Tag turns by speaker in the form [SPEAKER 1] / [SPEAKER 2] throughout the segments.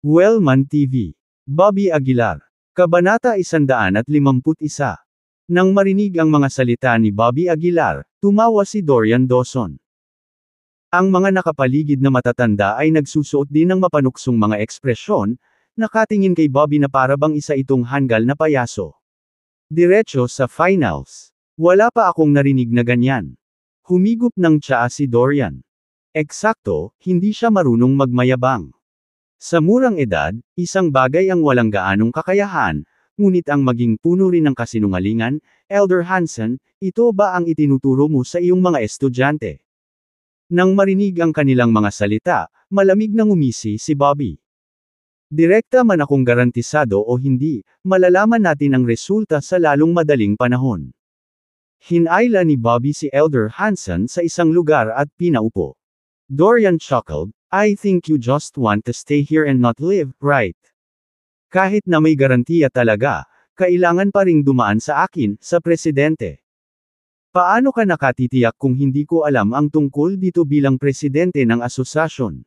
[SPEAKER 1] Wellman TV. Bobby Aguilar. Kabanata 151. Nang marinig ang mga salita ni Bobby Aguilar, tumawa si Dorian Dawson. Ang mga nakapaligid na matatanda ay nagsusuot din ng mapanuksong mga ekspresyon, nakatingin kay Bobby na parabang isa itong hanggal na payaso. Diretso sa finals. Wala pa akong narinig na ganyan. Humigop ng tsaa si Dorian. Eksakto, hindi siya marunong magmayabang. Sa murang edad, isang bagay ang walang gaanong kakayahan, ngunit ang maging puno rin ng kasinungalingan, Elder Hansen, ito ba ang itinuturo mo sa iyong mga estudyante? Nang marinig ang kanilang mga salita, malamig na umisi si Bobby. Direkta man akong garantisado o hindi, malalaman natin ang resulta sa lalong madaling panahon. Hinaila ni Bobby si Elder Hansen sa isang lugar at pinaupo. Dorian chuckled, I think you just want to stay here and not live, right? Kahit na may garantiya talaga, kailangan pa ring dumaan sa akin, sa presidente. Paano ka nakatitiyak kung hindi ko alam ang tungkol dito bilang presidente ng asosasyon?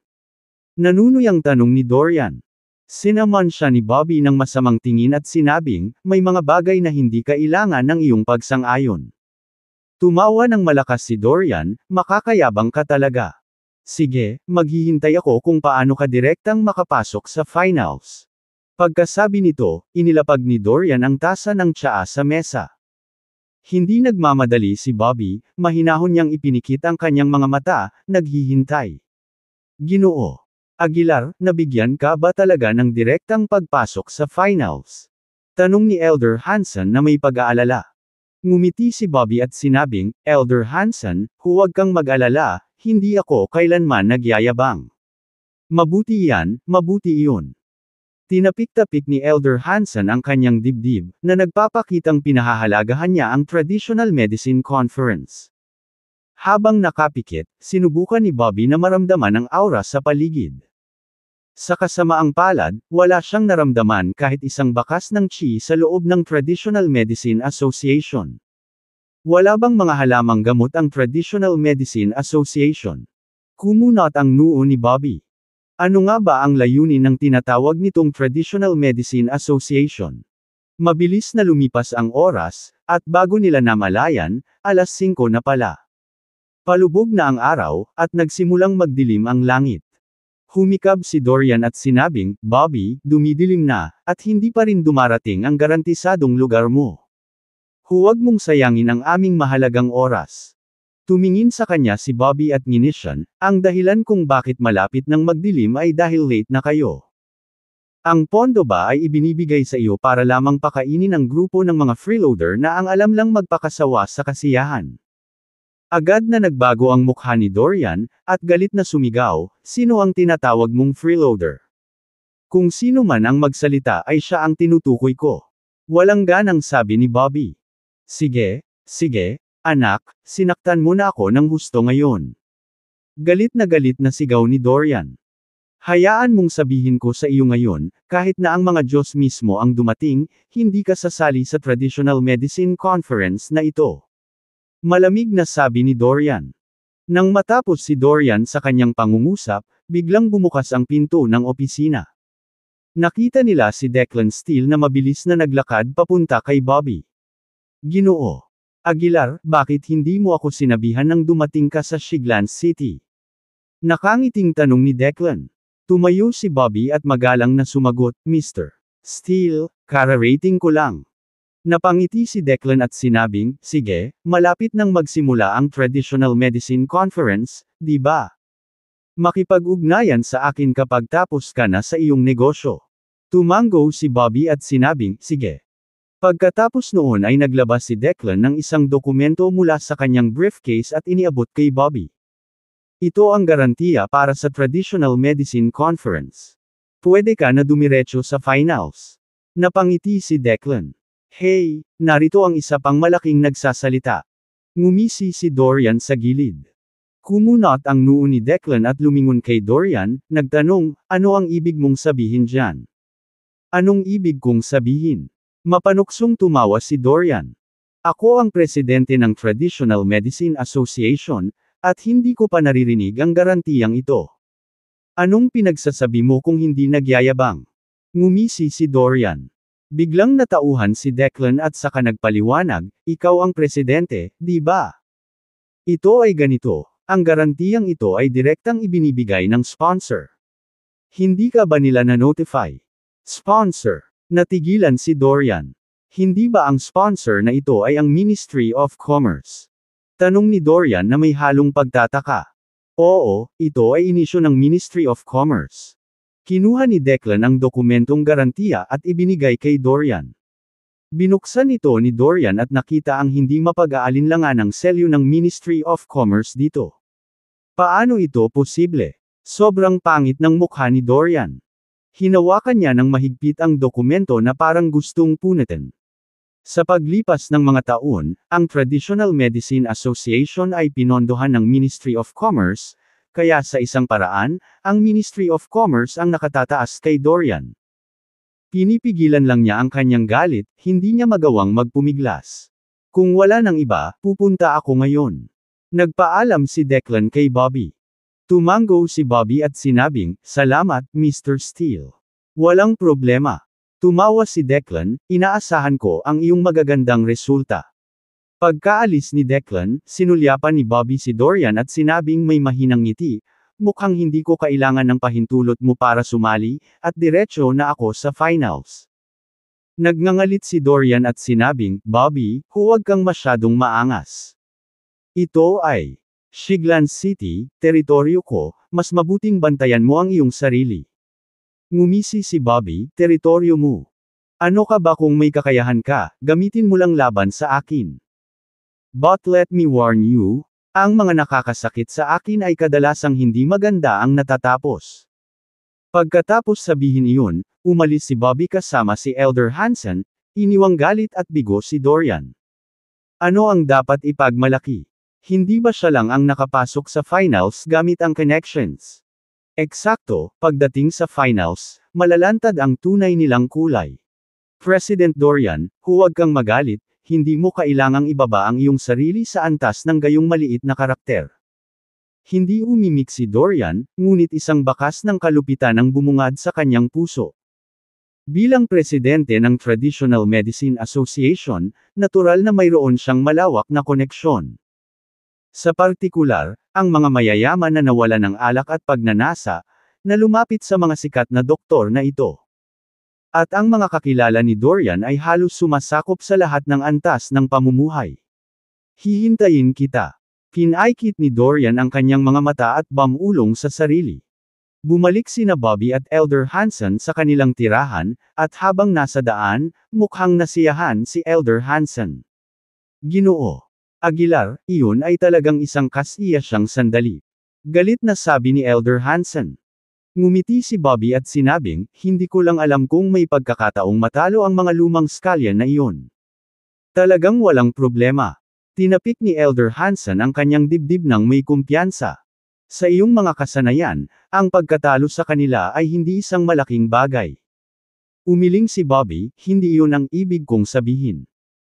[SPEAKER 1] Nanunuyang tanong ni Dorian. Sinaman siya ni Bobby ng masamang tingin at sinabing, may mga bagay na hindi kailangan ng iyong pagsang-ayon. Tumawa ng malakas si Dorian, makakayabang ka talaga. Sige, maghihintay ako kung paano ka direktang makapasok sa finals. Pagkasabi nito, inilapag ni Dorian ang tasa ng tsaa sa mesa. Hindi nagmamadali si Bobby, mahinahon niyang ipinikit ang kanyang mga mata, naghihintay. Ginoo. Aguilar, nabigyan ka ba talaga ng direktang pagpasok sa finals? Tanong ni Elder Hansen na may pag-aalala. Ngumiti si Bobby at sinabing, Elder Hansen, huwag kang mag-alala, hindi ako kailanman nagyayabang. Mabuti yan, mabuti iyon. Tinapik-tapik ni Elder Hansen ang kanyang dibdib, na nagpapakitang pinahahalagahan niya ang Traditional Medicine Conference. Habang nakapikit, sinubukan ni Bobby na maramdaman ang aura sa paligid. Sa kasamaang palad, wala siyang naramdaman kahit isang bakas ng chi sa loob ng Traditional Medicine Association. Wala bang mga halamang gamot ang Traditional Medicine Association? Kumunot ang noo ni Bobby. Ano nga ba ang layunin ng tinatawag nitong Traditional Medicine Association? Mabilis na lumipas ang oras, at bago nila namalayan, alas 5 na pala. Palubog na ang araw, at nagsimulang magdilim ang langit. Humikab si Dorian at sinabing, Bobby, dumidilim na, at hindi pa rin dumarating ang garantisadong lugar mo. Huwag mong sayangin ang aming mahalagang oras. Tumingin sa kanya si Bobby at nginisyan, ang dahilan kung bakit malapit nang magdilim ay dahil late na kayo. Ang pondo ba ay ibinibigay sa iyo para lamang pakainin ang grupo ng mga freeloader na ang alam lang magpakasawa sa kasiyahan? Agad na nagbago ang mukha ni Dorian, at galit na sumigaw, sino ang tinatawag mong freeloader? Kung sino man ang magsalita ay siya ang tinutukoy ko. Walang ganang sabi ni Bobby. Sige, sige, anak, sinaktan mo na ako ng husto ngayon. Galit na galit na sigaw ni Dorian. Hayaan mong sabihin ko sa iyo ngayon, kahit na ang mga Diyos mismo ang dumating, hindi ka sasali sa traditional medicine conference na ito. Malamig na sabi ni Dorian. Nang matapos si Dorian sa kanyang pangungusap, biglang bumukas ang pinto ng opisina. Nakita nila si Declan Steele na mabilis na naglakad papunta kay Bobby. Ginoo. Aguilar, bakit hindi mo ako sinabihan nang dumating ka sa Shiglan City? Nakangiting tanong ni Declan. Tumayo si Bobby at magalang na sumagot, Mr. Steele, kararating ko lang. Napangiti si Declan at sinabing, sige, malapit nang magsimula ang Traditional Medicine Conference, di ba? Makipag-ugnayan sa akin kapag tapos ka na sa iyong negosyo. Tumango si Bobby at sinabing, sige, Pagkatapos noon ay naglabas si Declan ng isang dokumento mula sa kanyang briefcase at iniabot kay Bobby. Ito ang garantiya para sa Traditional Medicine Conference. Pwede ka na dumiretso sa finals. Napangiti si Declan. Hey, narito ang isa pang malaking nagsasalita. Ngumisi si Dorian sa gilid. Kumunot ang noo ni Declan at lumingon kay Dorian, nagtanong, ano ang ibig mong sabihin dyan? Anong ibig kong sabihin? Mapanuksong tumawa si Dorian. Ako ang presidente ng Traditional Medicine Association, at hindi ko pa naririnig ang garantiyang ito. Anong pinagsasabi mo kung hindi nagyayabang? Ngumisi si Dorian. Biglang natauhan si Declan at saka nagpaliwanag, ikaw ang presidente, di ba? Ito ay ganito, ang garantiyang ito ay direktang ibinibigay ng sponsor. Hindi ka ba nila na-notify? Sponsor. Natigilan si Dorian. Hindi ba ang sponsor na ito ay ang Ministry of Commerce? Tanong ni Dorian na may halong pagtataka. Oo, ito ay inisyo ng Ministry of Commerce. Kinuha ni Declan ang dokumentong garantiya at ibinigay kay Dorian. Binuksan ito ni Dorian at nakita ang hindi mapag-aalinlangan ng selyo ng Ministry of Commerce dito. Paano ito posible? Sobrang pangit ng mukha ni Dorian. Hinawakan niya ng mahigpit ang dokumento na parang gustong punitin. Sa paglipas ng mga taon, ang Traditional Medicine Association ay pinondohan ng Ministry of Commerce, kaya sa isang paraan, ang Ministry of Commerce ang nakatataas kay Dorian. Pinipigilan lang niya ang kanyang galit, hindi niya magawang magpumiglas. Kung wala ng iba, pupunta ako ngayon. Nagpaalam si Declan kay Bobby. Tumango si Bobby at sinabing, Salamat, Mr. Steele. Walang problema. Tumawa si Declan, inaasahan ko ang iyong magagandang resulta. Pagkaalis ni Declan, sinulyapan ni Bobby si Dorian at sinabing may mahinang ngiti, mukhang hindi ko kailangan ng pahintulot mo para sumali, at diretsyo na ako sa finals. Nagngangalit si Dorian at sinabing, Bobby, huwag kang masyadong maangas. Ito ay, Shiglan City, teritoryo ko, mas mabuting bantayan mo ang iyong sarili. Ngumisi si Bobby, teritoryo mo. Ano ka ba kung may kakayahan ka, gamitin mo lang laban sa akin. But let me warn you, ang mga nakakasakit sa akin ay kadalasang hindi maganda ang natatapos. Pagkatapos sabihin iyon, umalis si Bobby kasama si Elder Hansen, iniwang galit at bigo si Dorian. Ano ang dapat ipagmalaki? Hindi ba siya lang ang nakapasok sa finals gamit ang connections? Eksakto, pagdating sa finals, malalantad ang tunay nilang kulay. President Dorian, huwag kang magalit, hindi mo kailangang ibaba ang iyong sarili sa antas ng gayong maliit na karakter. Hindi umimik si Dorian, ngunit isang bakas ng kalupitan ang bumungad sa kanyang puso. Bilang presidente ng Traditional Medicine Association, natural na mayroon siyang malawak na koneksyon. Sa partikular, ang mga mayayaman na nawala ng alak at pagnanasa, na lumapit sa mga sikat na doktor na ito. At ang mga kakilala ni Dorian ay halos sumasakop sa lahat ng antas ng pamumuhay. Hihintayin kita. Kinaykit ni Dorian ang kanyang mga mata at bamulong sa sarili. Bumalik sina Bobby at Elder Hansen sa kanilang tirahan, at habang nasa daan, mukhang nasiyahan si Elder Hansen. Ginoo. Aguilar, iyon ay talagang isang kasiya siyang sandali. Galit na sabi ni Elder Hansen. Ngumiti si Bobby at sinabing, hindi ko lang alam kung may pagkakataong matalo ang mga lumang skalya na iyon. Talagang walang problema. Tinapik ni Elder Hansen ang kanyang dibdib ng may kumpiyansa. Sa iyong mga kasanayan, ang pagkatalo sa kanila ay hindi isang malaking bagay. Umiling si Bobby, hindi iyon ang ibig kong sabihin.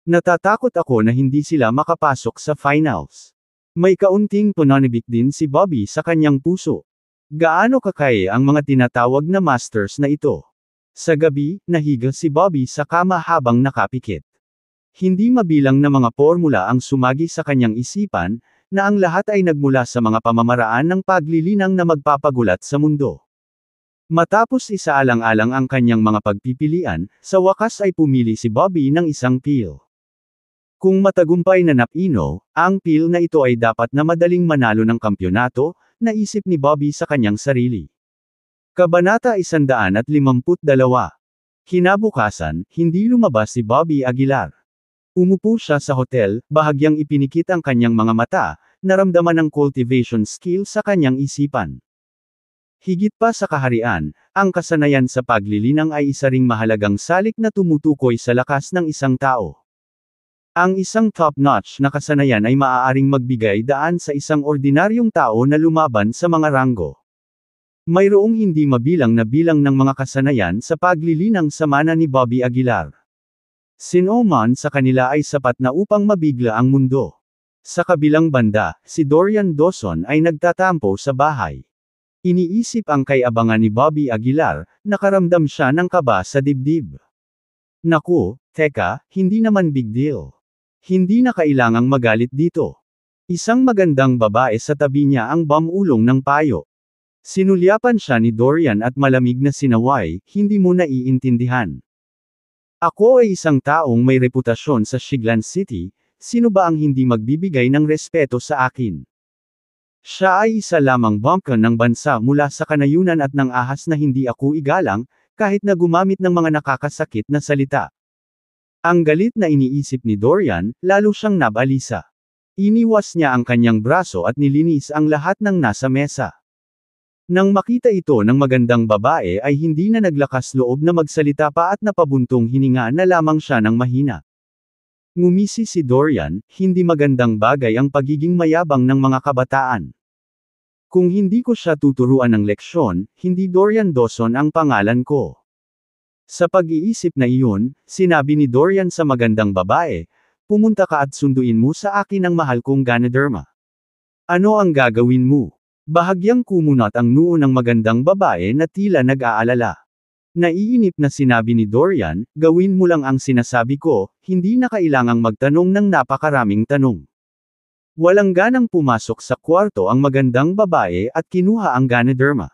[SPEAKER 1] Natatakot ako na hindi sila makapasok sa finals. May kaunting pananibik din si Bobby sa kanyang puso. Gaano kakaya ang mga tinatawag na masters na ito? Sa gabi, nahiga si Bobby sa kama habang nakapikit. Hindi mabilang na mga formula ang sumagi sa kanyang isipan, na ang lahat ay nagmula sa mga pamamaraan ng paglilinang na magpapagulat sa mundo. Matapos isaalang-alang ang kanyang mga pagpipilian, sa wakas ay pumili si Bobby ng isang peel. Kung matagumpay na napino, ang peel na ito ay dapat na madaling manalo ng kampyonato, naisip ni Bobby sa kanyang sarili. Kabanata 152 Kinabukasan, hindi lumabas si Bobby Aguilar. Umupo siya sa hotel, bahagyang ipinikit ang kanyang mga mata, naramdaman ang cultivation skill sa kanyang isipan. Higit pa sa kaharian, ang kasanayan sa paglilinang ay isa ring mahalagang salik na tumutukoy sa lakas ng isang tao. Ang isang top-notch na kasanayan ay maaaring magbigay daan sa isang ordinaryong tao na lumaban sa mga ranggo. Mayroong hindi mabilang na bilang ng mga kasanayan sa paglilinang sa mana ni Bobby Aguilar. Sinoman sa kanila ay sapat na upang mabigla ang mundo. Sa kabilang banda, si Dorian Dawson ay nagtatampo sa bahay. Iniisip ang kayabangan ni Bobby Aguilar, nakaramdam siya ng kaba sa dibdib. Naku, teka, hindi naman big deal. Hindi na kailangang magalit dito. Isang magandang babae sa tabi niya ang bamulong ng payo. Sinulyapan siya ni Dorian at malamig na sinaway, hindi mo naiintindihan. Ako ay isang taong may reputasyon sa Shiglan City, sino ba ang hindi magbibigay ng respeto sa akin? Siya ay isa lamang bumpkin ng bansa mula sa kanayunan at ng ahas na hindi ako igalang, kahit na gumamit ng mga nakakasakit na salita. Ang galit na iniisip ni Dorian, lalo siyang nabalisa. Iniwas niya ang kanyang braso at nilinis ang lahat ng nasa mesa. Nang makita ito ng magandang babae ay hindi na naglakas loob na magsalita pa at napabuntong hininga na lamang siya ng mahina. Ngumisi si Dorian, hindi magandang bagay ang pagiging mayabang ng mga kabataan. Kung hindi ko siya tuturuan ng leksyon, hindi Dorian Dawson ang pangalan ko. Sa pag-iisip na iyon, sinabi ni Dorian sa magandang babae, pumunta ka at sunduin mo sa akin ang mahal kong Ganoderma. Ano ang gagawin mo? Bahagyang kumunot ang noo ng magandang babae na tila nag-aalala. Naiinip na sinabi ni Dorian, gawin mo lang ang sinasabi ko, hindi na kailangang magtanong ng napakaraming tanong. Walang ganang pumasok sa kwarto ang magandang babae at kinuha ang Ganoderma.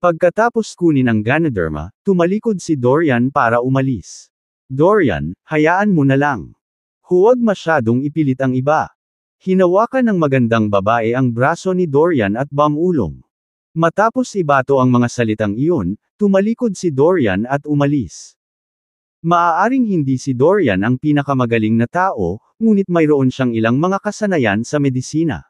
[SPEAKER 1] Pagkatapos kunin ang Ganoderma, tumalikod si Dorian para umalis. Dorian, hayaan mo na lang. Huwag masyadong ipilit ang iba. Hinawakan ng magandang babae ang braso ni Dorian at bamulong. Matapos ibato ang mga salitang iyon, tumalikod si Dorian at umalis. Maaaring hindi si Dorian ang pinakamagaling na tao, ngunit mayroon siyang ilang mga kasanayan sa medisina.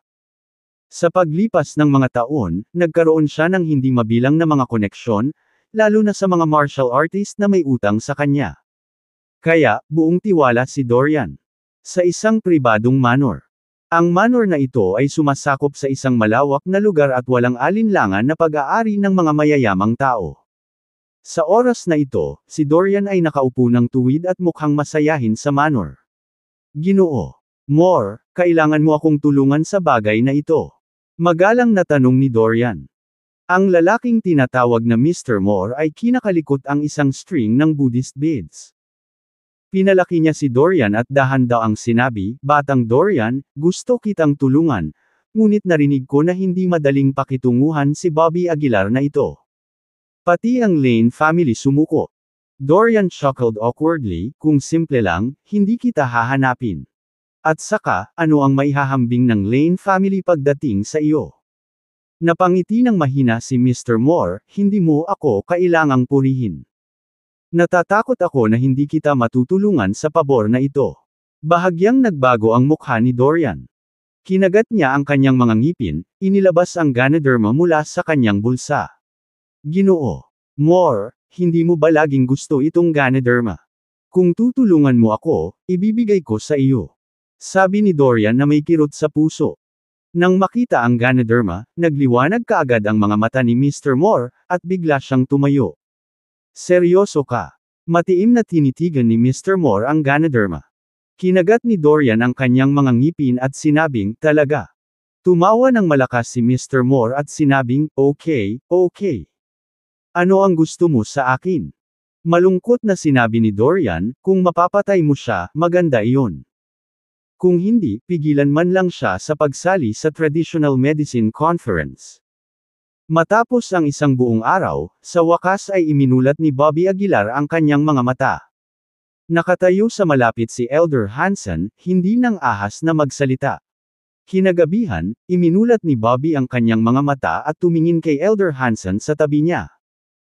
[SPEAKER 1] Sa paglipas ng mga taon, nagkaroon siya ng hindi mabilang na mga koneksyon, lalo na sa mga martial artist na may utang sa kanya. Kaya, buong tiwala si Dorian. Sa isang pribadong manor. Ang manor na ito ay sumasakop sa isang malawak na lugar at walang alinlangan na pag-aari ng mga mayayamang tao. Sa oras na ito, si Dorian ay nakaupo ng tuwid at mukhang masayahin sa manor. Ginoo. More, kailangan mo akong tulungan sa bagay na ito. Magalang na tanong ni Dorian. Ang lalaking tinatawag na Mr. Moore ay kinakalikot ang isang string ng Buddhist beads. Pinalaki niya si Dorian at dahan ang sinabi, Batang Dorian, gusto kitang tulungan, ngunit narinig ko na hindi madaling pakitunguhan si Bobby Aguilar na ito. Pati ang Lane family sumuko. Dorian chuckled awkwardly, kung simple lang, hindi kita hahanapin. At saka, ano ang maihahambing ng Lane family pagdating sa iyo? Napangiti ng mahina si Mr. Moore, hindi mo ako kailangang purihin. Natatakot ako na hindi kita matutulungan sa pabor na ito. Bahagyang nagbago ang mukha ni Dorian. Kinagat niya ang kanyang mga ngipin, inilabas ang ganoderma mula sa kanyang bulsa. Ginoo. Moore, hindi mo ba laging gusto itong ganoderma? Kung tutulungan mo ako, ibibigay ko sa iyo. Sabi ni Dorian na may kirot sa puso. Nang makita ang Ganoderma, nagliwanag kaagad ang mga mata ni Mr. Moore, at bigla siyang tumayo. Seryoso ka. Matiim na tinitigan ni Mr. Moore ang Ganoderma. Kinagat ni Dorian ang kanyang mga ngipin at sinabing, talaga. Tumawa ng malakas si Mr. Moore at sinabing, okay, okay. Ano ang gusto mo sa akin? Malungkot na sinabi ni Dorian, kung mapapatay mo siya, maganda iyon. Kung hindi, pigilan man lang siya sa pagsali sa Traditional Medicine Conference. Matapos ang isang buong araw, sa wakas ay iminulat ni Bobby Aguilar ang kanyang mga mata. Nakatayo sa malapit si Elder Hansen, hindi nang ahas na magsalita. Kinagabihan, iminulat ni Bobby ang kanyang mga mata at tumingin kay Elder Hansen sa tabi niya.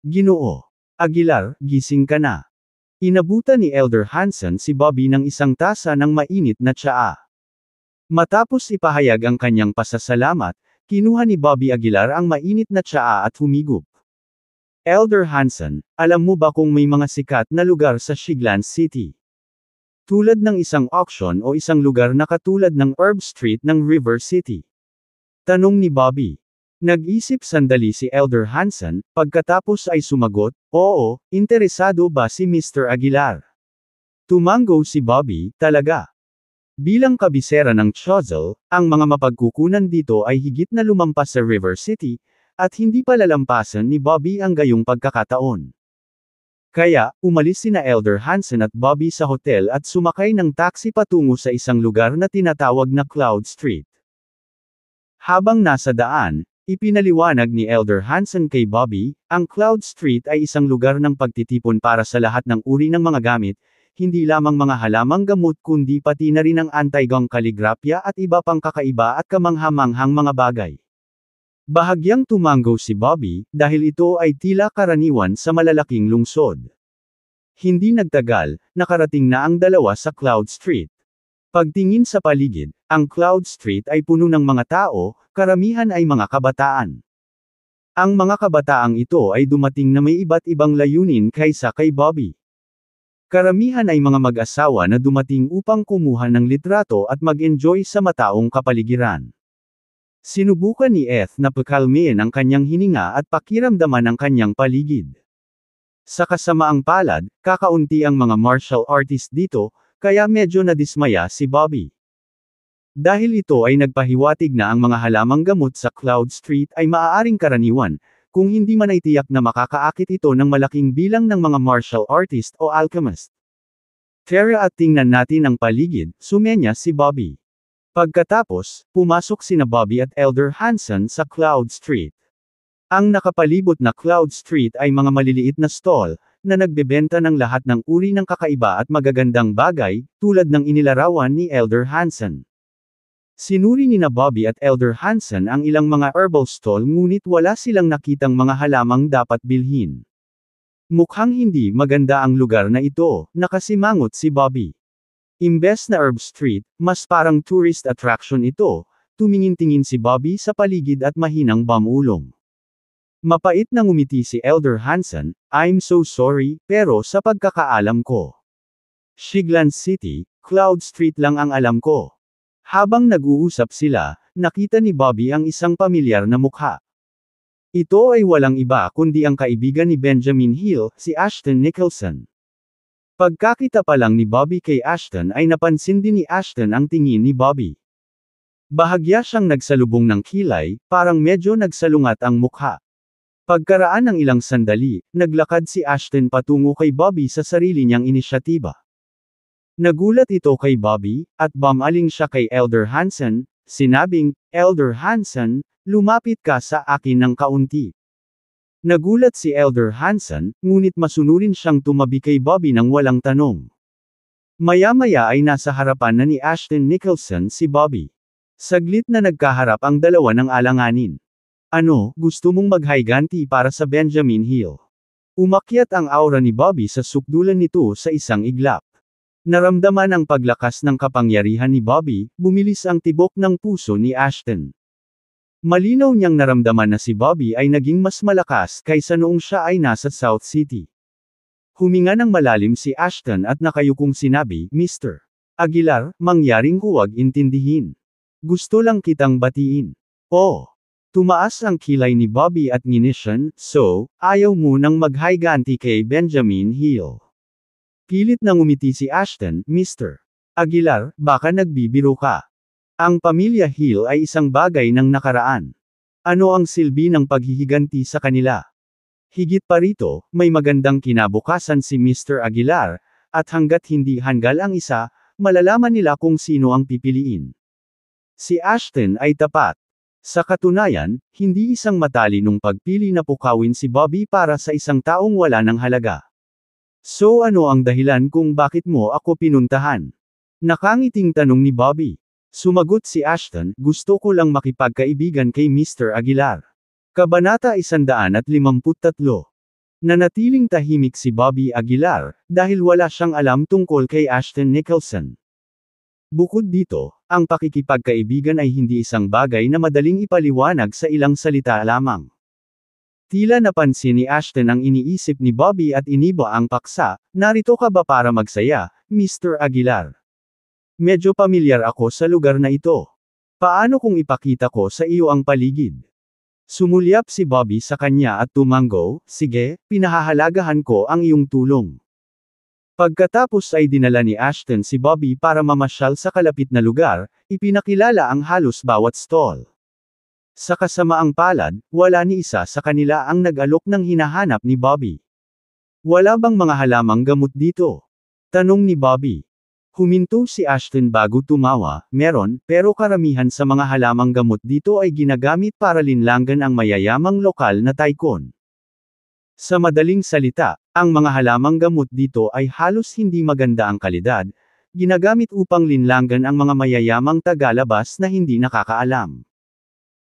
[SPEAKER 1] Ginoo. Aguilar, gising ka na. Inabutan ni Elder Hansen si Bobby ng isang tasa ng mainit na tsaa. Matapos ipahayag ang kanyang pasasalamat, kinuha ni Bobby Aguilar ang mainit na tsaa at humigop. Elder Hansen, alam mo ba kung may mga sikat na lugar sa Shiglan City? Tulad ng isang auction o isang lugar na katulad ng Herb Street ng River City. Tanong ni Bobby, Nag-isip sandali si Elder Hansen, pagkatapos ay sumagot, Oo, interesado ba si Mr. Aguilar? Tumango si Bobby, talaga. Bilang kabisera ng Chozel, ang mga mapagkukunan dito ay higit na lumampas sa River City, at hindi pa lalampasan ni Bobby ang gayong pagkakataon. Kaya, umalis sina Elder Hansen at Bobby sa hotel at sumakay ng taxi patungo sa isang lugar na tinatawag na Cloud Street. Habang nasa daan, Ipinaliwanag ni Elder Hansen kay Bobby, ang Cloud Street ay isang lugar ng pagtitipon para sa lahat ng uri ng mga gamit, hindi lamang mga halamang gamot kundi pati na rin ang antaygong kaligrapya at iba pang kakaiba at kamanghamanghang mga bagay. Bahagyang tumango si Bobby, dahil ito ay tila karaniwan sa malalaking lungsod. Hindi nagtagal, nakarating na ang dalawa sa Cloud Street. Pagtingin sa paligid, ang Cloud Street ay puno ng mga tao, karamihan ay mga kabataan. Ang mga kabataang ito ay dumating na may iba't ibang layunin kaysa kay Bobby. Karamihan ay mga mag-asawa na dumating upang kumuha ng litrato at mag-enjoy sa mataong kapaligiran. Sinubukan ni Eth na pakalmihin ang kanyang hininga at pakiramdaman ang kanyang paligid. Sa kasamaang palad, kakaunti ang mga martial artist dito, kaya medyo nadismaya si Bobby. Dahil ito ay nagpahiwatig na ang mga halamang gamot sa Cloud Street ay maaaring karaniwan, kung hindi man ay tiyak na makakaakit ito ng malaking bilang ng mga martial artist o alchemist. Tara at tingnan natin ang paligid, sumenya si Bobby. Pagkatapos, pumasok sina Bobby at Elder Hansen sa Cloud Street. Ang nakapalibot na Cloud Street ay mga maliliit na stall, na nagbebenta ng lahat ng uri ng kakaiba at magagandang bagay, tulad ng inilarawan ni Elder Hansen. Sinuri ni na Bobby at Elder Hansen ang ilang mga herbal stall ngunit wala silang nakitang mga halamang dapat bilhin. Mukhang hindi maganda ang lugar na ito, nakasimangot si Bobby. Imbes na Herb Street, mas parang tourist attraction ito, tumingin-tingin si Bobby sa paligid at mahinang bamulong. Mapait na ngumiti si Elder Hansen, I'm so sorry, pero sa pagkakaalam ko. Shiglan City, Cloud Street lang ang alam ko. Habang nag-uusap sila, nakita ni Bobby ang isang pamilyar na mukha. Ito ay walang iba kundi ang kaibigan ni Benjamin Hill, si Ashton Nicholson. Pagkakita pa lang ni Bobby kay Ashton ay napansin din ni Ashton ang tingin ni Bobby. Bahagya siyang nagsalubong ng kilay, parang medyo nagsalungat ang mukha. Pagkaraan ng ilang sandali, naglakad si Ashton patungo kay Bobby sa sarili niyang inisyatiba. Nagulat ito kay Bobby, at bamaling siya kay Elder Hansen, sinabing, Elder Hansen, lumapit ka sa akin ng kaunti. Nagulat si Elder Hansen, ngunit masunurin siyang tumabi kay Bobby ng walang tanong. Maya-maya ay nasa harapan na ni Ashton Nicholson si Bobby. Saglit na nagkaharap ang dalawa ng alanganin. Ano, gusto mong maghiganti para sa Benjamin Hill? Umakyat ang aura ni Bobby sa sukdulan nito sa isang iglap. Naramdaman ang paglakas ng kapangyarihan ni Bobby, bumilis ang tibok ng puso ni Ashton. Malinaw niyang naramdaman na si Bobby ay naging mas malakas kaysa noong siya ay nasa South City. Huminga ng malalim si Ashton at nakayukong sinabi, Mr. Aguilar, mangyaring huwag intindihin. Gusto lang kitang batiin. Oh. Tumaas ang kilay ni Bobby at ninisyon, so, ayaw mo nang maghiganti kay Benjamin Hill. Pilit nang umiti si Ashton, Mr. Aguilar, baka nagbibiro ka. Ang pamilya Hill ay isang bagay ng nakaraan. Ano ang silbi ng paghihiganti sa kanila? Higit pa rito, may magandang kinabukasan si Mr. Aguilar, at hanggat hindi hanggal ang isa, malalaman nila kung sino ang pipiliin. Si Ashton ay tapat. Sa katunayan, hindi isang matalinong pagpili na pukawin si Bobby para sa isang taong wala ng halaga. So ano ang dahilan kung bakit mo ako pinuntahan? Nakangiting tanong ni Bobby. Sumagot si Ashton, gusto ko lang makipagkaibigan kay Mr. Aguilar. Kabanata 153. Nanatiling tahimik si Bobby Aguilar, dahil wala siyang alam tungkol kay Ashton Nicholson. Bukod dito, ang pakikipagkaibigan ay hindi isang bagay na madaling ipaliwanag sa ilang salita lamang. Tila napansin ni Ashton ang iniisip ni Bobby at iniba ang paksa, narito ka ba para magsaya, Mr. Aguilar? Medyo pamilyar ako sa lugar na ito. Paano kung ipakita ko sa iyo ang paligid? Sumulyap si Bobby sa kanya at tumanggo, sige, pinahahalagahan ko ang iyong tulong. Pagkatapos ay dinala ni Ashton si Bobby para mamasyal sa kalapit na lugar, ipinakilala ang halos bawat stall. Sa kasamaang palad, wala ni isa sa kanila ang nag-alok ng hinahanap ni Bobby. Wala bang mga halamang gamot dito? Tanong ni Bobby. Huminto si Ashton bago tumawa, meron, pero karamihan sa mga halamang gamot dito ay ginagamit para linlangan ang mayayamang lokal na tycoon. Sa madaling salita, ang mga halamang gamot dito ay halos hindi maganda ang kalidad, ginagamit upang linlangan ang mga mayayamang tagalabas na hindi nakakaalam.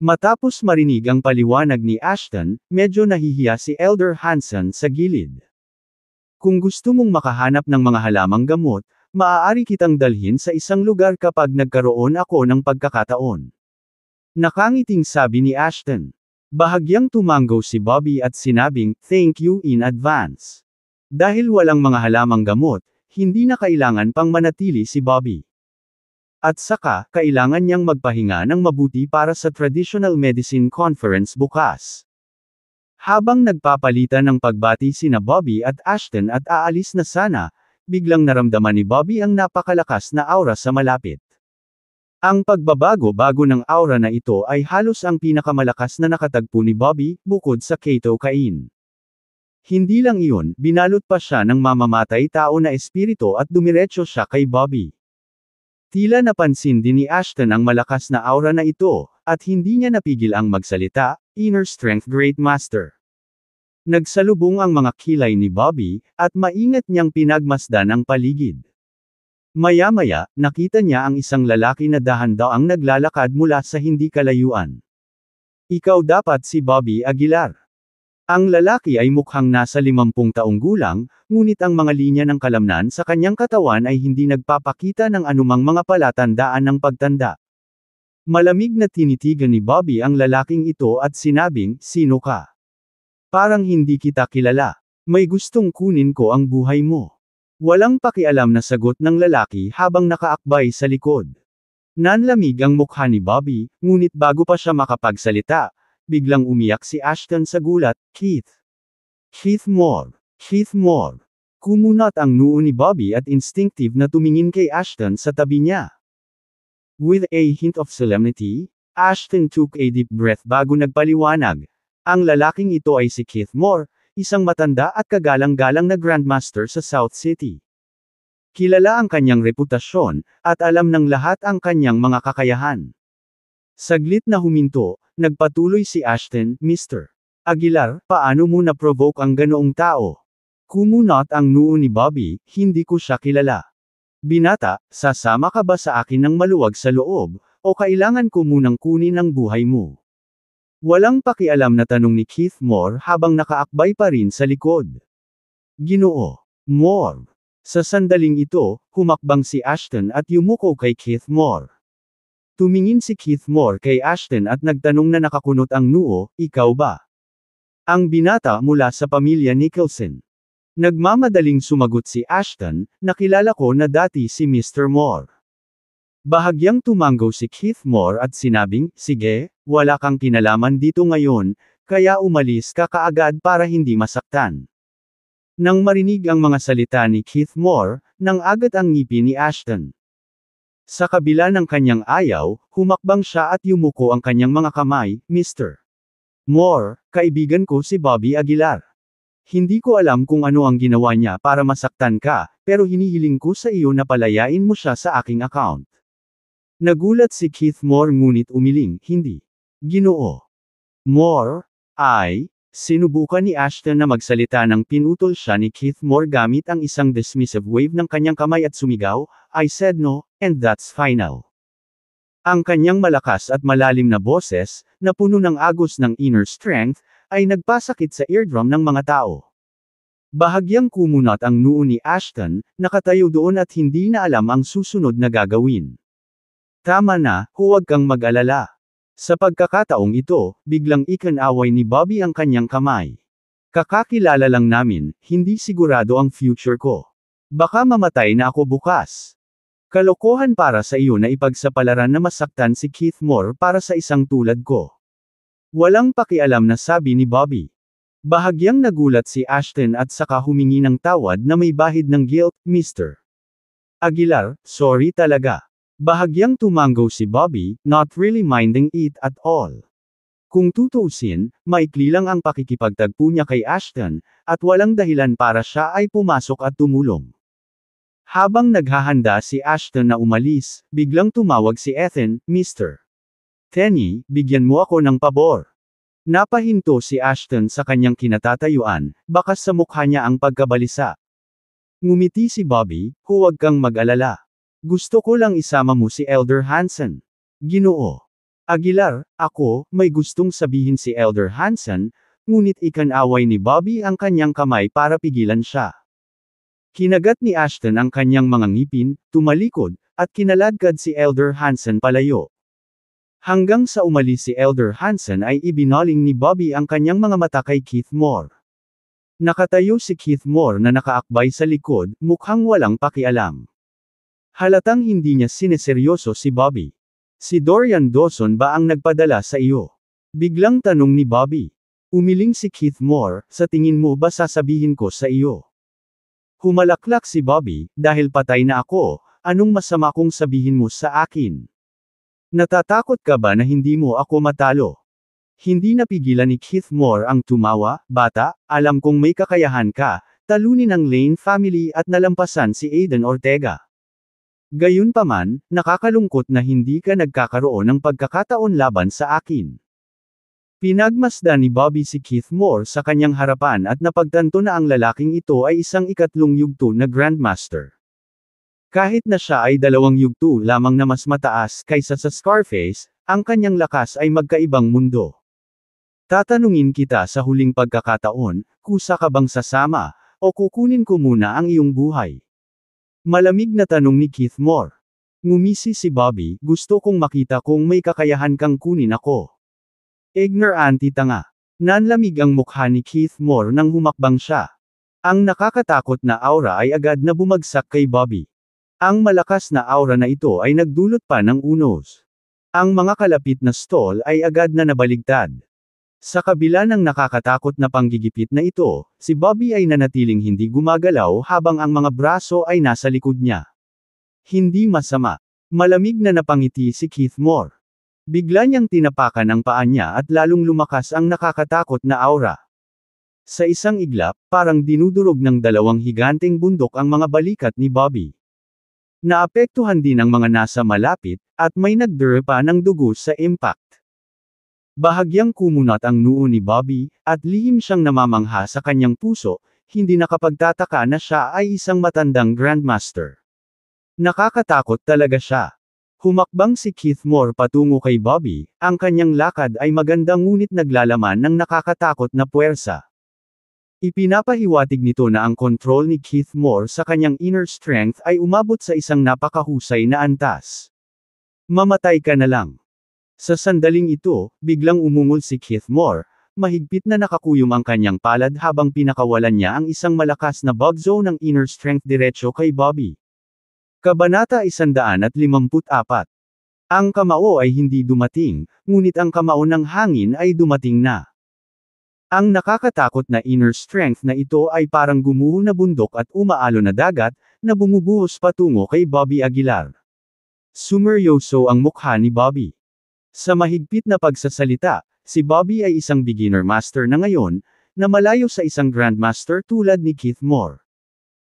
[SPEAKER 1] Matapos marinig ang paliwanag ni Ashton, medyo nahihiya si Elder Hanson sa gilid. Kung gusto mong makahanap ng mga halamang gamot, maaari kitang dalhin sa isang lugar kapag nagkaroon ako ng pagkakataon. Nakangiting sabi ni Ashton. Bahagyang tumanggo si Bobby at sinabing, thank you in advance. Dahil walang mga halamang gamot, hindi na kailangan pang manatili si Bobby. At saka, kailangan niyang magpahinga ng mabuti para sa Traditional Medicine Conference bukas. Habang nagpapalitan ng pagbati sina Bobby at Ashton at aalis na sana, biglang naramdaman ni Bobby ang napakalakas na aura sa malapit. Ang pagbabago-bago ng aura na ito ay halos ang pinakamalakas na nakatagpo ni Bobby, bukod sa Kato Cain. Hindi lang iyon, binalot pa siya ng mamamatay tao na espirito at dumiretso siya kay Bobby. Tila napansin din ni Ashton ang malakas na aura na ito, at hindi niya napigil ang magsalita, Inner Strength Great Master. Nagsalubong ang mga kilay ni Bobby, at maingat niyang pinagmasdan ang paligid. Maya-maya, nakita niya ang isang lalaki na dahan daw ang naglalakad mula sa hindi kalayuan. Ikaw dapat si Bobby Aguilar. Ang lalaki ay mukhang nasa limampung taong gulang, ngunit ang mga linya ng kalamnan sa kanyang katawan ay hindi nagpapakita ng anumang mga palatandaan ng pagtanda. Malamig na tinitigan ni Bobby ang lalaking ito at sinabing, sino ka? Parang hindi kita kilala. May gustong kunin ko ang buhay mo. Walang pakialam na sagot ng lalaki habang nakaakbay sa likod. Nanlamig ang mukha ni Bobby, ngunit bago pa siya makapagsalita, biglang umiyak si Ashton sa gulat, Keith. Keith Moore. Keith Moore. Kumunot ang noo ni Bobby at instinctive na tumingin kay Ashton sa tabi niya. With a hint of solemnity, Ashton took a deep breath bago nagpaliwanag. Ang lalaking ito ay si Keith Moore, isang matanda at kagalang-galang na grandmaster sa South City. Kilala ang kanyang reputasyon, at alam ng lahat ang kanyang mga kakayahan. Saglit na huminto, nagpatuloy si Ashton, Mr. Aguilar, paano mo na-provoke ang ganoong tao? Kumunot ang noo ni Bobby, hindi ko siya kilala. Binata, sasama ka ba sa akin ng maluwag sa loob, o kailangan ko munang kunin ang buhay mo? Walang pakialam na tanong ni Keith Moore habang nakaakbay pa rin sa likod. Ginoo. Moore. Sa sandaling ito, humakbang si Ashton at yumuko kay Keith Moore. Tumingin si Keith Moore kay Ashton at nagtanong na nakakunot ang noo, ikaw ba? Ang binata mula sa pamilya Nicholson. Nagmamadaling sumagot si Ashton, nakilala ko na dati si Mr. Moore. Bahagyang tumanggo si Keith Moore at sinabing, sige, wala kang kinalaman dito ngayon, kaya umalis ka kaagad para hindi masaktan. Nang marinig ang mga salita ni Keith Moore, nang agad ang ngipin ni Ashton. Sa kabila ng kanyang ayaw, humakbang siya at yumuko ang kanyang mga kamay, Mr. Moore, kaibigan ko si Bobby Aguilar. Hindi ko alam kung ano ang ginawa niya para masaktan ka, pero hinihiling ko sa iyo na palayain mo siya sa aking account. Nagulat si Keith Moore ngunit umiling, hindi. Ginoo. Moore, ay, sinubukan ni Ashton na magsalita nang pinutol siya ni Keith Moore gamit ang isang dismissive wave ng kanyang kamay at sumigaw, I said no, and that's final. Ang kanyang malakas at malalim na boses, na puno ng agos ng inner strength, ay nagpasakit sa eardrum ng mga tao. Bahagyang kumunot ang noo ni Ashton, nakatayo doon at hindi na alam ang susunod na gagawin. Tama na, huwag kang mag-alala. Sa pagkakataong ito, biglang ikanaway ni Bobby ang kanyang kamay. Kakakilala lang namin, hindi sigurado ang future ko. Baka mamatay na ako bukas. Kalokohan para sa iyo na ipagsapalaran na masaktan si Keith Moore para sa isang tulad ko. Walang pakialam na sabi ni Bobby. Bahagyang nagulat si Ashton at saka humingi ng tawad na may bahid ng guilt, Mr. Aguilar, sorry talaga. Bahagyang tumango si Bobby, not really minding it at all. Kung tutuusin, maikli lang ang pakikipagtagpo niya kay Ashton, at walang dahilan para siya ay pumasok at tumulong. Habang naghahanda si Ashton na umalis, biglang tumawag si Ethan, Mr. Tenny, bigyan mo ako ng pabor. Napahinto si Ashton sa kanyang kinatatayuan, bakas sa mukha niya ang pagkabalisa. Ngumiti si Bobby, huwag kang mag-alala. Gusto ko lang isama mo si Elder Hansen. Ginoo. Aguilar, ako, may gustong sabihin si Elder Hansen, ngunit ikanaway ni Bobby ang kanyang kamay para pigilan siya. Kinagat ni Ashton ang kanyang mga ngipin, tumalikod, at kinaladkad si Elder Hansen palayo. Hanggang sa umalis si Elder Hansen ay ibinaling ni Bobby ang kanyang mga mata kay Keith Moore. Nakatayo si Keith Moore na nakaakbay sa likod, mukhang walang pakialam. Halatang hindi niya sineseryoso si Bobby. Si Dorian Dawson ba ang nagpadala sa iyo? Biglang tanong ni Bobby. Umiling si Keith Moore, sa tingin mo ba sasabihin ko sa iyo? Humalaklak si Bobby, dahil patay na ako, anong masama kong sabihin mo sa akin? Natatakot ka ba na hindi mo ako matalo? Hindi napigilan ni Keith Moore ang tumawa, bata, alam kong may kakayahan ka, talunin ang Lane family at nalampasan si Aiden Ortega. Gayunpaman, nakakalungkot na hindi ka nagkakaroon ng pagkakataon laban sa akin. Pinagmasda ni Bobby si Keith Moore sa kanyang harapan at napagtanto na ang lalaking ito ay isang ikatlong yugto na Grandmaster. Kahit na siya ay dalawang yugto lamang na mas mataas kaysa sa Scarface, ang kanyang lakas ay magkaibang mundo. Tatanungin kita sa huling pagkakataon, kusa ka bang sasama, o kukunin ko muna ang iyong buhay? Malamig na tanong ni Keith Moore. Ngumisi si Bobby, gusto kong makita kung may kakayahan kang kunin ako. anti tanga. Nanlamig ang mukha ni Keith Moore nang humakbang siya. Ang nakakatakot na aura ay agad na bumagsak kay Bobby. Ang malakas na aura na ito ay nagdulot pa ng unos. Ang mga kalapit na stall ay agad na nabaligtad. Sa kabila ng nakakatakot na panggigipit na ito, si Bobby ay nanatiling hindi gumagalaw habang ang mga braso ay nasa likod niya. Hindi masama. Malamig na napangiti si Keith Moore. Bigla niyang tinapakan ang paa niya at lalong lumakas ang nakakatakot na aura. Sa isang iglap, parang dinudurog ng dalawang higanteng bundok ang mga balikat ni Bobby. Naapektuhan din ang mga nasa malapit, at may nagdura pa ng dugo sa impact. Bahagyang kumunat ang noo ni Bobby, at lihim siyang namamangha sa kanyang puso, hindi nakapagtataka na siya ay isang matandang grandmaster. Nakakatakot talaga siya. Humakbang si Keith Moore patungo kay Bobby, ang kanyang lakad ay maganda ngunit naglalaman ng nakakatakot na puwersa. Ipinapahiwatig nito na ang kontrol ni Keith Moore sa kanyang inner strength ay umabot sa isang napakahusay na antas. Mamatay ka na lang. Sa sandaling ito, biglang umungol si Keith Moore. Mahigpit na nakakuyom ang kanyang palad habang pinakawalan niya ang isang malakas na bug zone ng inner strength diretsyo kay Bobby. Kabanata 154 Ang kamao ay hindi dumating, ngunit ang kamao ng hangin ay dumating na. Ang nakakatakot na inner strength na ito ay parang gumuho na bundok at umaalo na dagat, na bumubuhos patungo kay Bobby Aguilar. Sumeryoso ang mukha ni Bobby. Sa mahigpit na pagsasalita, si Bobby ay isang beginner master na ngayon, na malayo sa isang grandmaster tulad ni Keith Moore.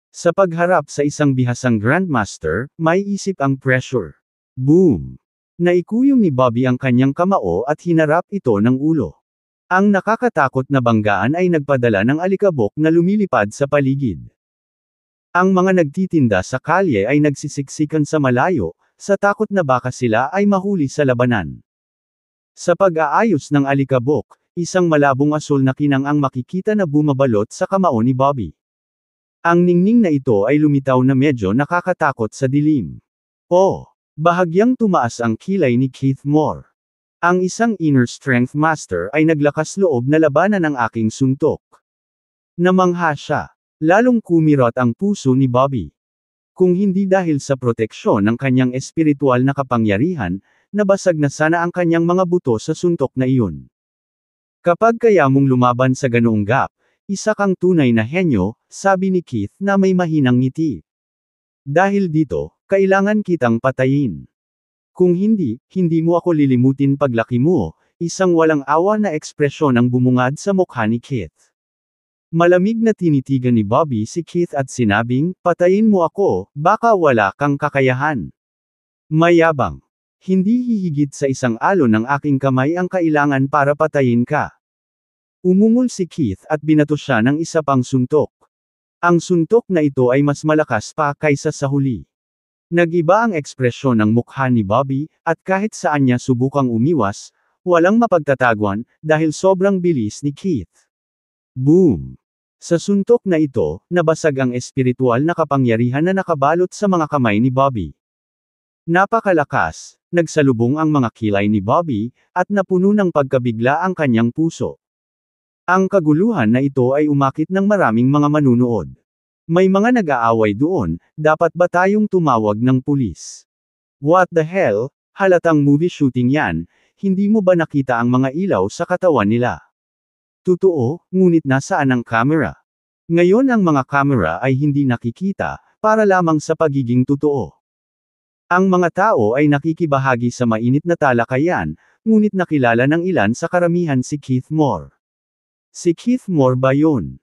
[SPEAKER 1] Sa pagharap sa isang bihasang grandmaster, may isip ang pressure. Boom! Naikuyom ni Bobby ang kanyang kamao at hinarap ito ng ulo. Ang nakakatakot na banggaan ay nagpadala ng alikabok na lumilipad sa paligid. Ang mga nagtitinda sa kalye ay nagsisiksikan sa malayo, sa takot na baka sila ay mahuli sa labanan. Sa pag-aayos ng alikabok, isang malabong asul na kinang ang makikita na bumabalot sa kamao ni Bobby. Ang ningning na ito ay lumitaw na medyo nakakatakot sa dilim. Oh! Bahagyang tumaas ang kilay ni Keith Moore. Ang isang inner strength master ay naglakas loob na labanan ang aking suntok. Namangha siya. Lalong kumirot ang puso ni Bobby. Kung hindi dahil sa proteksyon ng kanyang espiritual na kapangyarihan, nabasag na sana ang kanyang mga buto sa suntok na iyon. Kapag kaya mong lumaban sa ganoong gap, isa kang tunay na henyo, sabi ni Keith na may mahinang ngiti. Dahil dito, kailangan kitang patayin. Kung hindi, hindi mo ako lilimutin paglaki mo, isang walang awa na ekspresyon ang bumungad sa mukha ni Keith. Malamig na tinitigan ni Bobby si Keith at sinabing, patayin mo ako, baka wala kang kakayahan. Mayabang, hindi hihigit sa isang alo ng aking kamay ang kailangan para patayin ka. Umungol si Keith at binato siya ng isa pang suntok. Ang suntok na ito ay mas malakas pa kaysa sa huli. Nagiba ang ekspresyon ng mukha ni Bobby, at kahit saan niya subukang umiwas, walang mapagtataguan, dahil sobrang bilis ni Keith. Boom! Sa suntok na ito, nabasag ang espiritual na kapangyarihan na nakabalot sa mga kamay ni Bobby. Napakalakas, nagsalubong ang mga kilay ni Bobby, at napuno ng pagkabigla ang kanyang puso. Ang kaguluhan na ito ay umakit ng maraming mga manunood. May mga nag-aaway doon, dapat ba tayong tumawag ng pulis? What the hell, halatang movie shooting yan, hindi mo ba nakita ang mga ilaw sa katawan nila? Totoo, ngunit nasaan ang camera? Ngayon ang mga camera ay hindi nakikita, para lamang sa pagiging totoo. Ang mga tao ay nakikibahagi sa mainit na talakayan, ngunit nakilala ng ilan sa karamihan si Keith Moore. Si Keith Moore ba yun?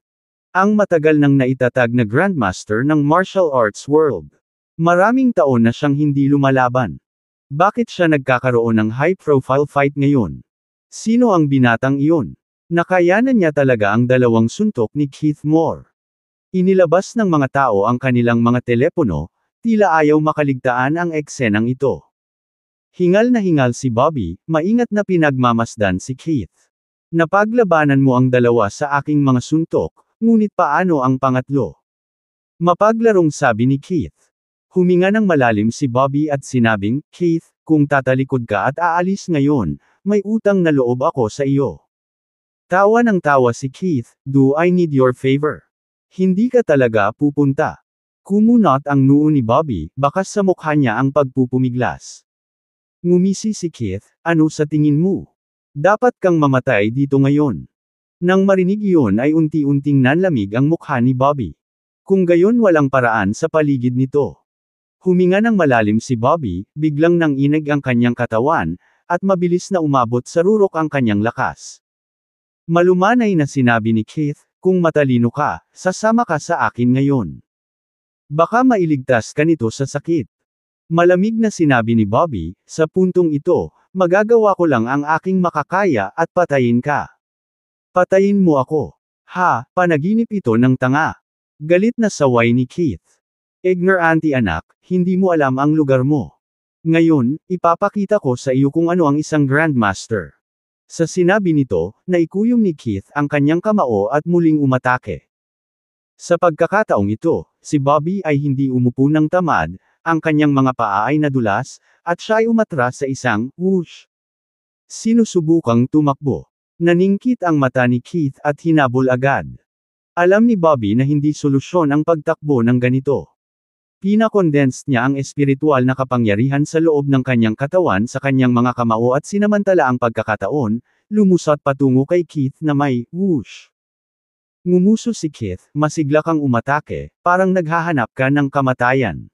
[SPEAKER 1] Ang matagal nang naitatag na Grandmaster ng Martial Arts World. Maraming taon na siyang hindi lumalaban. Bakit siya nagkakaroon ng high-profile fight ngayon? Sino ang binatang iyon? Nakayanan niya talaga ang dalawang suntok ni Keith Moore. Inilabas ng mga tao ang kanilang mga telepono, Tila ayaw makaligtaan ang eksenang ito. Hingal na hingal si Bobby, maingat na pinagmamasdan si Keith. Napaglabanan mo ang dalawa sa aking mga suntok, ngunit paano ang pangatlo? Mapaglarong sabi ni Keith. Huminga ng malalim si Bobby at sinabing, Keith, kung tatalikod ka at aalis ngayon, may utang na loob ako sa iyo. Tawa ng tawa si Keith, do I need your favor? Hindi ka talaga pupunta. Kumunot ang noo ni Bobby, bakas sa mukha niya ang pagpupumiglas. Ngumisi si Keith, ano sa tingin mo? Dapat kang mamatay dito ngayon. Nang marinig iyon ay unti-unting nanlamig ang mukha ni Bobby. Kung gayon walang paraan sa paligid nito. Huminga ng malalim si Bobby, biglang nang inag ang kanyang katawan, at mabilis na umabot sa rurok ang kanyang lakas. Malumanay na sinabi ni Keith, kung matalino ka, sasama ka sa akin ngayon. Baka mailigtas ka nito sa sakit. Malamig na sinabi ni Bobby, sa puntong ito, magagawa ko lang ang aking makakaya at patayin ka. Patayin mo ako. Ha, panaginip ito ng tanga. Galit na saway ni Keith. Ignorante anak, hindi mo alam ang lugar mo. Ngayon, ipapakita ko sa iyo kung ano ang isang grandmaster. Sa sinabi nito, naikuyom ni Keith ang kanyang kamao at muling umatake. Sa pagkakataong ito, si Bobby ay hindi umupo ng tamad, ang kanyang mga paa ay nadulas, at siya ay umatras sa isang whoosh. Sinusubukang tumakbo. Naningkit ang mata ni Keith at hinabol agad. Alam ni Bobby na hindi solusyon ang pagtakbo ng ganito. Pinakondensed niya ang espiritual na kapangyarihan sa loob ng kanyang katawan sa kanyang mga kamao at sinamantala ang pagkakataon, lumusot patungo kay Keith na may whoosh. Ngumuso si Keith, masigla kang umatake, parang naghahanap ka ng kamatayan.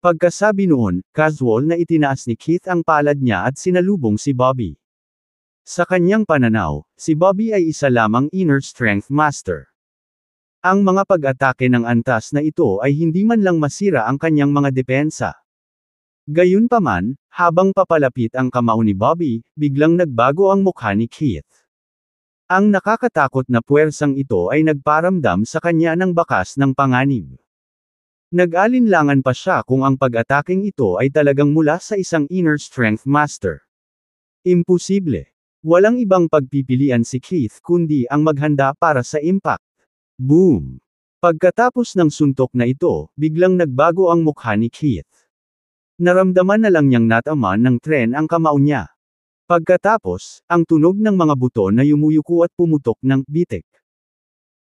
[SPEAKER 1] Pagkasabi noon, casual na itinaas ni Keith ang palad niya at sinalubong si Bobby. Sa kanyang pananaw, si Bobby ay isa lamang inner strength master. Ang mga pag-atake ng antas na ito ay hindi man lang masira ang kanyang mga depensa. Gayunpaman, habang papalapit ang kamao ni Bobby, biglang nagbago ang mukha ni Keith. Ang nakakatakot na puwersang ito ay nagparamdam sa kanya ng bakas ng panganib. Nag-alinlangan pa siya kung ang pag-ataking ito ay talagang mula sa isang inner strength master. Imposible. Walang ibang pagpipilian si Keith kundi ang maghanda para sa impact. Boom! Pagkatapos ng suntok na ito, biglang nagbago ang mukha ni Keith. Naramdaman na lang niyang nataman ng tren ang kamao niya. Pagkatapos, ang tunog ng mga buto na yumuyuko at pumutok ng bitik.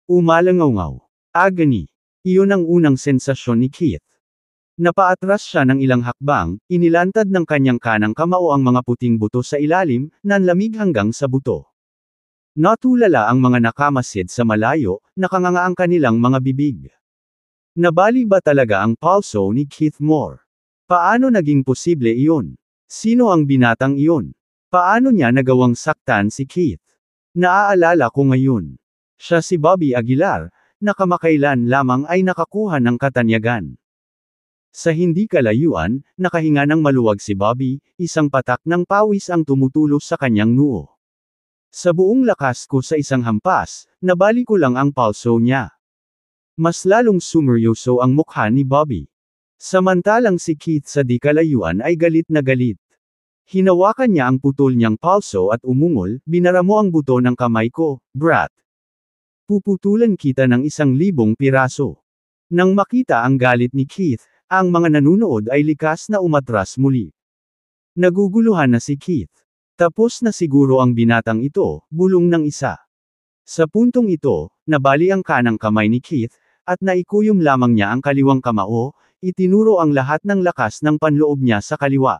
[SPEAKER 1] Umalangaw-ngaw. Agony. Iyon ang unang sensasyon ni Keith. Napaatras siya ng ilang hakbang, inilantad ng kanyang kanang kamao ang mga puting buto sa ilalim, nanlamig hanggang sa buto. Natulala ang mga nakamasid sa malayo, nakanganga ang kanilang mga bibig. Nabali ba talaga ang palso ni Keith Moore? Paano naging posible iyon? Sino ang binatang iyon? Paano niya nagawang saktan si Keith? Naaalala ko ngayon. Siya si Bobby Aguilar, na kamakailan lamang ay nakakuha ng katanyagan. Sa hindi kalayuan, nakahinga ng maluwag si Bobby, isang patak ng pawis ang tumutulo sa kanyang noo. Sa buong lakas ko sa isang hampas, nabali ko lang ang palso niya. Mas lalong sumeryoso ang mukha ni Bobby. Samantalang si Keith sa di kalayuan ay galit na galit. Hinawakan niya ang putol niyang palso at umungol, binara mo ang buto ng kamay ko, brat. Puputulan kita ng isang libong piraso. Nang makita ang galit ni Keith, ang mga nanunood ay likas na umatras muli. Naguguluhan na si Keith. Tapos na siguro ang binatang ito, bulong ng isa. Sa puntong ito, nabali ang kanang kamay ni Keith, at naikuyom lamang niya ang kaliwang kamao, itinuro ang lahat ng lakas ng panloob niya sa kaliwa.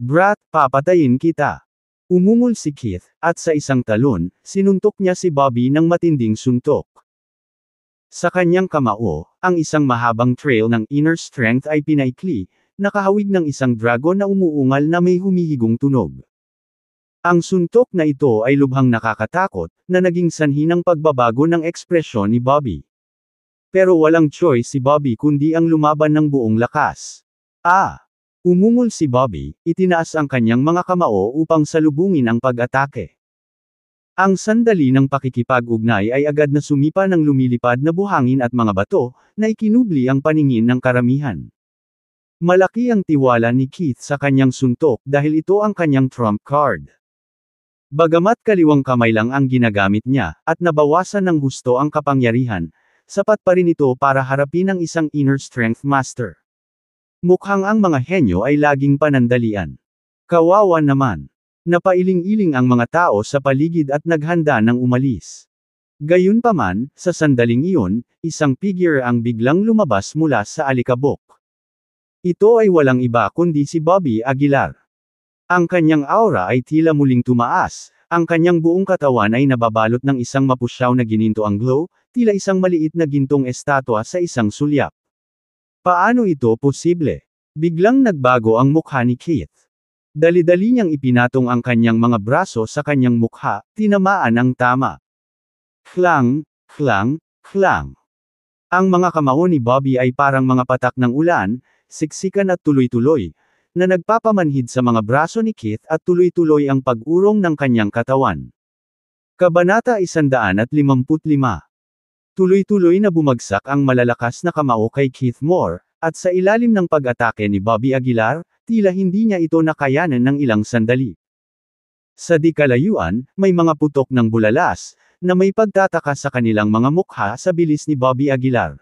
[SPEAKER 1] Brat, papatayin kita. Umungol si Keith, at sa isang talon, sinuntok niya si Bobby ng matinding suntok. Sa kanyang kamao, ang isang mahabang trail ng inner strength ay pinaikli, nakahawig ng isang dragon na umuungal na may humihigong tunog. Ang suntok na ito ay lubhang nakakatakot, na naging sanhi ng pagbabago ng ekspresyon ni Bobby. Pero walang choice si Bobby kundi ang lumaban ng buong lakas. Ah! Umungol si Bobby, itinaas ang kanyang mga kamao upang salubungin ang pag-atake. Ang sandali ng pakikipag-ugnay ay agad na sumipa ng lumilipad na buhangin at mga bato, na ikinubli ang paningin ng karamihan. Malaki ang tiwala ni Keith sa kanyang suntok dahil ito ang kanyang trump card. Bagamat kaliwang kamay lang ang ginagamit niya, at nabawasan ng gusto ang kapangyarihan, sapat pa rin ito para harapin ang isang inner strength master. Mukhang ang mga henyo ay laging panandalian. Kawawa naman. Napailing-iling ang mga tao sa paligid at naghanda ng umalis. Gayunpaman, sa sandaling iyon, isang figure ang biglang lumabas mula sa alikabok. Ito ay walang iba kundi si Bobby Aguilar. Ang kanyang aura ay tila muling tumaas, ang kanyang buong katawan ay nababalot ng isang mapusyaw na gininto glow, tila isang maliit na gintong estatwa sa isang sulyap. Paano ito posible? Biglang nagbago ang mukha ni Keith. Dali-dali niyang ipinatong ang kanyang mga braso sa kanyang mukha, tinamaan ang tama. Klang, klang, klang. Ang mga kamao ni Bobby ay parang mga patak ng ulan, siksikan at tuloy-tuloy, na nagpapamanhid sa mga braso ni Keith at tuloy-tuloy ang pag-urong ng kanyang katawan. Kabanata 155 Tuloy-tuloy na bumagsak ang malalakas na kamao kay Keith Moore, at sa ilalim ng pag-atake ni Bobby Aguilar, tila hindi niya ito nakayanan ng ilang sandali. Sa dikalayuan, may mga putok ng bulalas, na may pagtataka sa kanilang mga mukha sa bilis ni Bobby Aguilar.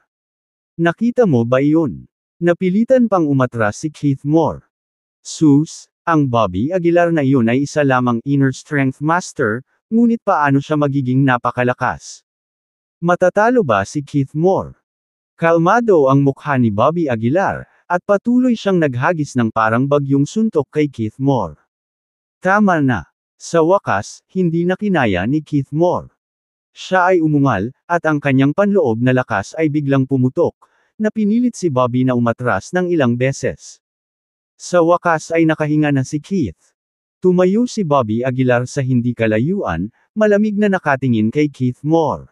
[SPEAKER 1] Nakita mo ba iyon? Napilitan pang umatras si Keith Moore. Sus, ang Bobby Aguilar na iyon ay isa lamang inner strength master, ngunit paano siya magiging napakalakas? Matatalo ba si Keith Moore? Kalmado ang mukha ni Bobby Aguilar, at patuloy siyang naghagis ng parang bagyong suntok kay Keith Moore. Tama na. Sa wakas, hindi na kinaya ni Keith Moore. Siya ay umungal, at ang kanyang panloob na lakas ay biglang pumutok, na pinilit si Bobby na umatras ng ilang beses. Sa wakas ay nakahinga na si Keith. Tumayo si Bobby Aguilar sa hindi kalayuan, malamig na nakatingin kay Keith Moore.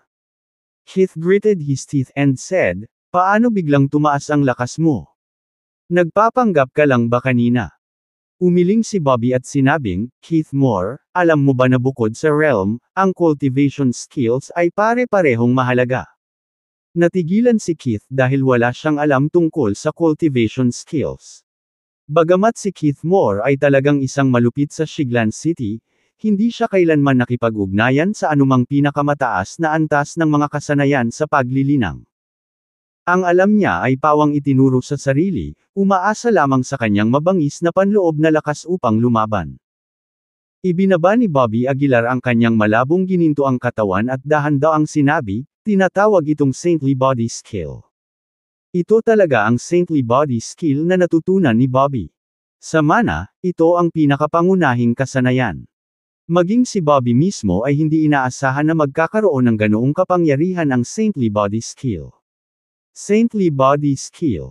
[SPEAKER 1] Heath gritted his teeth and said, Paano biglang tumaas ang lakas mo? Nagpapanggap ka lang ba kanina? Umiling si Bobby at sinabing, Keith Moore, alam mo ba na bukod sa realm, ang cultivation skills ay pare-parehong mahalaga. Natigilan si Keith dahil wala siyang alam tungkol sa cultivation skills. Bagamat si Keith Moore ay talagang isang malupit sa Shiglan City, hindi siya kailanman nakipag-ugnayan sa anumang pinakamataas na antas ng mga kasanayan sa paglilinang. Ang alam niya ay pawang itinuro sa sarili, umaasa lamang sa kanyang mabangis na panloob na lakas upang lumaban. Ibinaba ni Bobby Aguilar ang kanyang malabong gininto ang katawan at dahan daw ang sinabi, tinatawag itong saintly body skill. Ito talaga ang saintly body skill na natutunan ni Bobby. Sa mana, ito ang pinakapangunahing kasanayan. Maging si Bobby mismo ay hindi inaasahan na magkakaroon ng ganoong kapangyarihan ang saintly body skill. Saintly body skill.